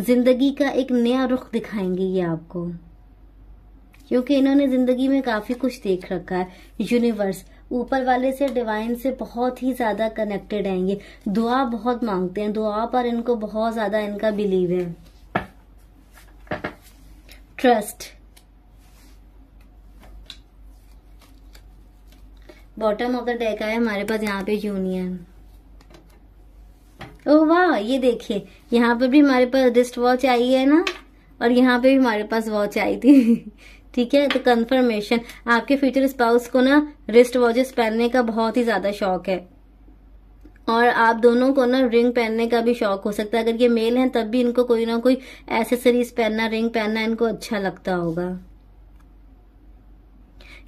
ज़िंदगी का एक नया रुख दिखाएंगे ये आपको क्योंकि इन्होंने ज़िंदगी में काफ़ी कुछ देख रखा है यूनिवर्स ऊपर वाले से डिवाइन से बहुत ही ज़्यादा कनेक्टेड हैं ये दुआ बहुत मांगते हैं दुआ पर इनको बहुत ज़्यादा इनका बिलीव है trust bottom of the deck आया हमारे पास यहाँ पे यूनियन ओ वाह ये देखिए यहाँ पे भी हमारे पास रिस्ट वॉच आई है ना और यहाँ पे भी हमारे पास वॉच आई थी (laughs) ठीक है तो कंफर्मेशन आपके फ्यूचर स्पाउस को ना रिस्ट वॉचेस पहनने का बहुत ही ज्यादा शौक है और आप दोनों को ना रिंग पहनने का भी शौक हो सकता है अगर ये मेल हैं तब भी इनको कोई ना कोई एसेसरीज पहनना रिंग पहनना इनको अच्छा लगता होगा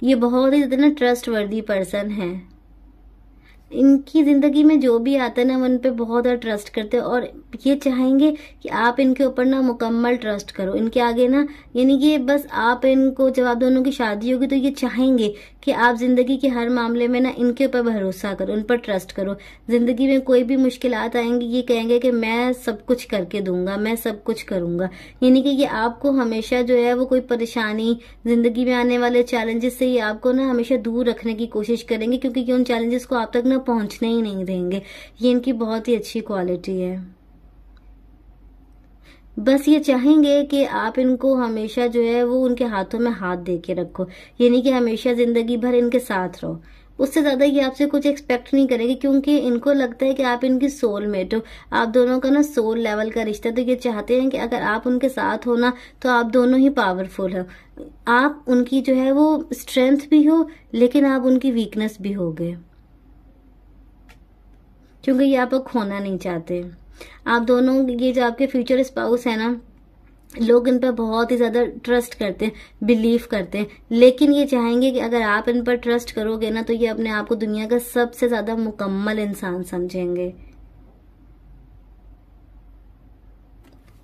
ये बहुत ही ज़्यादा ना ट्रस्ट वर्दी पर्सन है इनकी ज़िंदगी में जो भी आता है ना उन पर बहुत ज़्यादा ट्रस्ट करते हैं और ये चाहेंगे कि आप इनके ऊपर ना मुकम्मल ट्रस्ट करो इनके आगे ना यानी कि बस आप इनको जब आप दोनों की शादी होगी तो ये चाहेंगे कि आप जिंदगी के हर मामले में ना इनके ऊपर भरोसा करो उन पर ट्रस्ट करो जिंदगी में कोई भी मुश्किल आएंगी ये कहेंगे कि मैं सब कुछ करके दूंगा मैं सब कुछ करूंगा यानी कि ये आपको हमेशा जो है वो कोई परेशानी जिंदगी में आने वाले चैलेंजेस से ये आपको ना हमेशा दूर रखने की कोशिश करेंगे क्योंकि ये उन चैलेंजेस को आप तक ना पहुंचने ही नहीं देंगे ये इनकी बहुत ही अच्छी क्वालिटी है बस ये चाहेंगे कि आप इनको हमेशा जो है वो उनके हाथों में हाथ दे के रखो यानी कि हमेशा जिंदगी भर इनके साथ रहो उससे ज्यादा ये आपसे कुछ एक्सपेक्ट नहीं करेंगे क्योंकि इनको लगता है कि आप इनकी मेट हो आप दोनों का ना सोल लेवल का रिश्ता तो ये चाहते हैं कि अगर आप उनके साथ हो ना तो आप दोनों ही पावरफुल हो आप उनकी जो है वो स्ट्रेंथ भी हो लेकिन आप उनकी वीकनेस भी हो गए क्योंकि ये आपको खोना नहीं चाहते आप दोनों ये जो आपके फ्यूचर स्पाउस है ना लोग इन पर बहुत ही ज़्यादा ट्रस्ट करते हैं बिलीव करते हैं लेकिन ये चाहेंगे कि अगर आप इन पर ट्रस्ट करोगे ना तो ये अपने आप को दुनिया का सबसे ज़्यादा मुकम्मल इंसान समझेंगे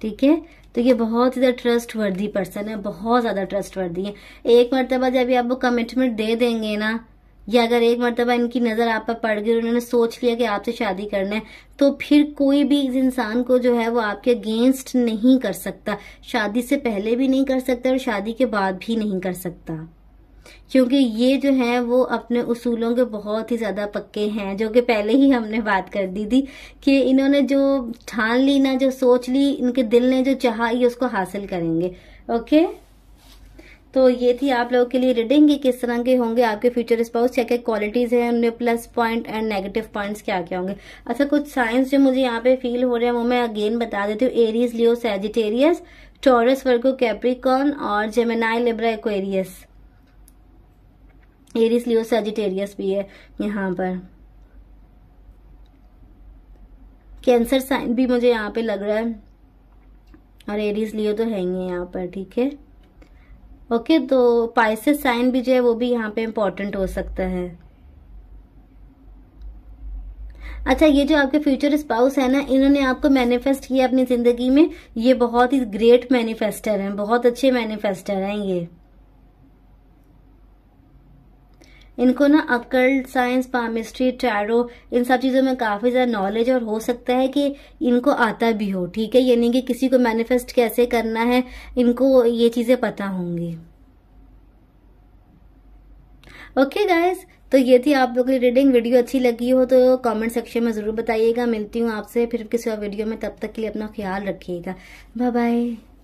ठीक है तो ये बहुत ही ज़्यादा ट्रस्ट वर्दी पर्सन है बहुत ज़्यादा ट्रस्ट वर्दी है एक मरतबा जब ये आपको कमिटमेंट दे देंगे ना या अगर एक मरतबा इनकी नज़र आप पर पड़ गई उन्होंने सोच लिया कि आपसे शादी करना है तो फिर कोई भी इस इंसान को जो है वो आपके अगेंस्ट नहीं कर सकता शादी से पहले भी नहीं कर सकता और शादी के बाद भी नहीं कर सकता क्योंकि ये जो है वो अपने उसूलों के बहुत ही ज़्यादा पक्के हैं जो कि पहले ही हमने बात कर दी थी कि इन्होंने जो ठान ली ना जो सोच ली इनके दिल ने जो चाह ये उसको हासिल करेंगे ओके तो ये थी आप लोगों के लिए रीडिंग कि किस तरह के होंगे आपके फ्यूचर स्पाउस क्या क्या क्वालिटीज हैं उनमें plus point and negative points क्या क्या होंगे अच्छा कुछ साइंस जो मुझे यहाँ पे फील हो रहे हैं वो मैं अगेन बता देती हूँ Aries Leo Sagittarius Taurus Virgo Capricorn और Gemini Libra Aquarius Aries Leo Sagittarius भी है यहाँ पर कैंसर साइन भी मुझे यहाँ पे लग रहा है और एरिस लियो तो है ही यहाँ पर ठीक है ओके तो पाइसिस साइन भी जो है वो भी यहाँ पे इम्पोर्टेंट हो सकता है अच्छा ये जो आपके फ्यूचर स्पाउस है ना इन्होंने आपको मैनिफेस्ट किया अपनी जिंदगी में ये बहुत ही ग्रेट मैनिफेस्टर हैं बहुत अच्छे मैनिफेस्टर हैं ये इनको ना अकल साइंस पामिस्ट्री टैरो इन सब चीज़ों में काफ़ी ज़्यादा नॉलेज और हो सकता है कि इनको आता भी हो ठीक है यानी कि किसी को मैनिफेस्ट कैसे करना है इनको ये चीज़ें पता होंगी ओके गाइज तो ये थी आप लोगों की रीडिंग वीडियो अच्छी लगी हो तो कमेंट सेक्शन में ज़रूर बताइएगा मिलती हूँ आपसे फिर किसी और वीडियो में तब तक के लिए अपना ख्याल रखिएगा बाय बाय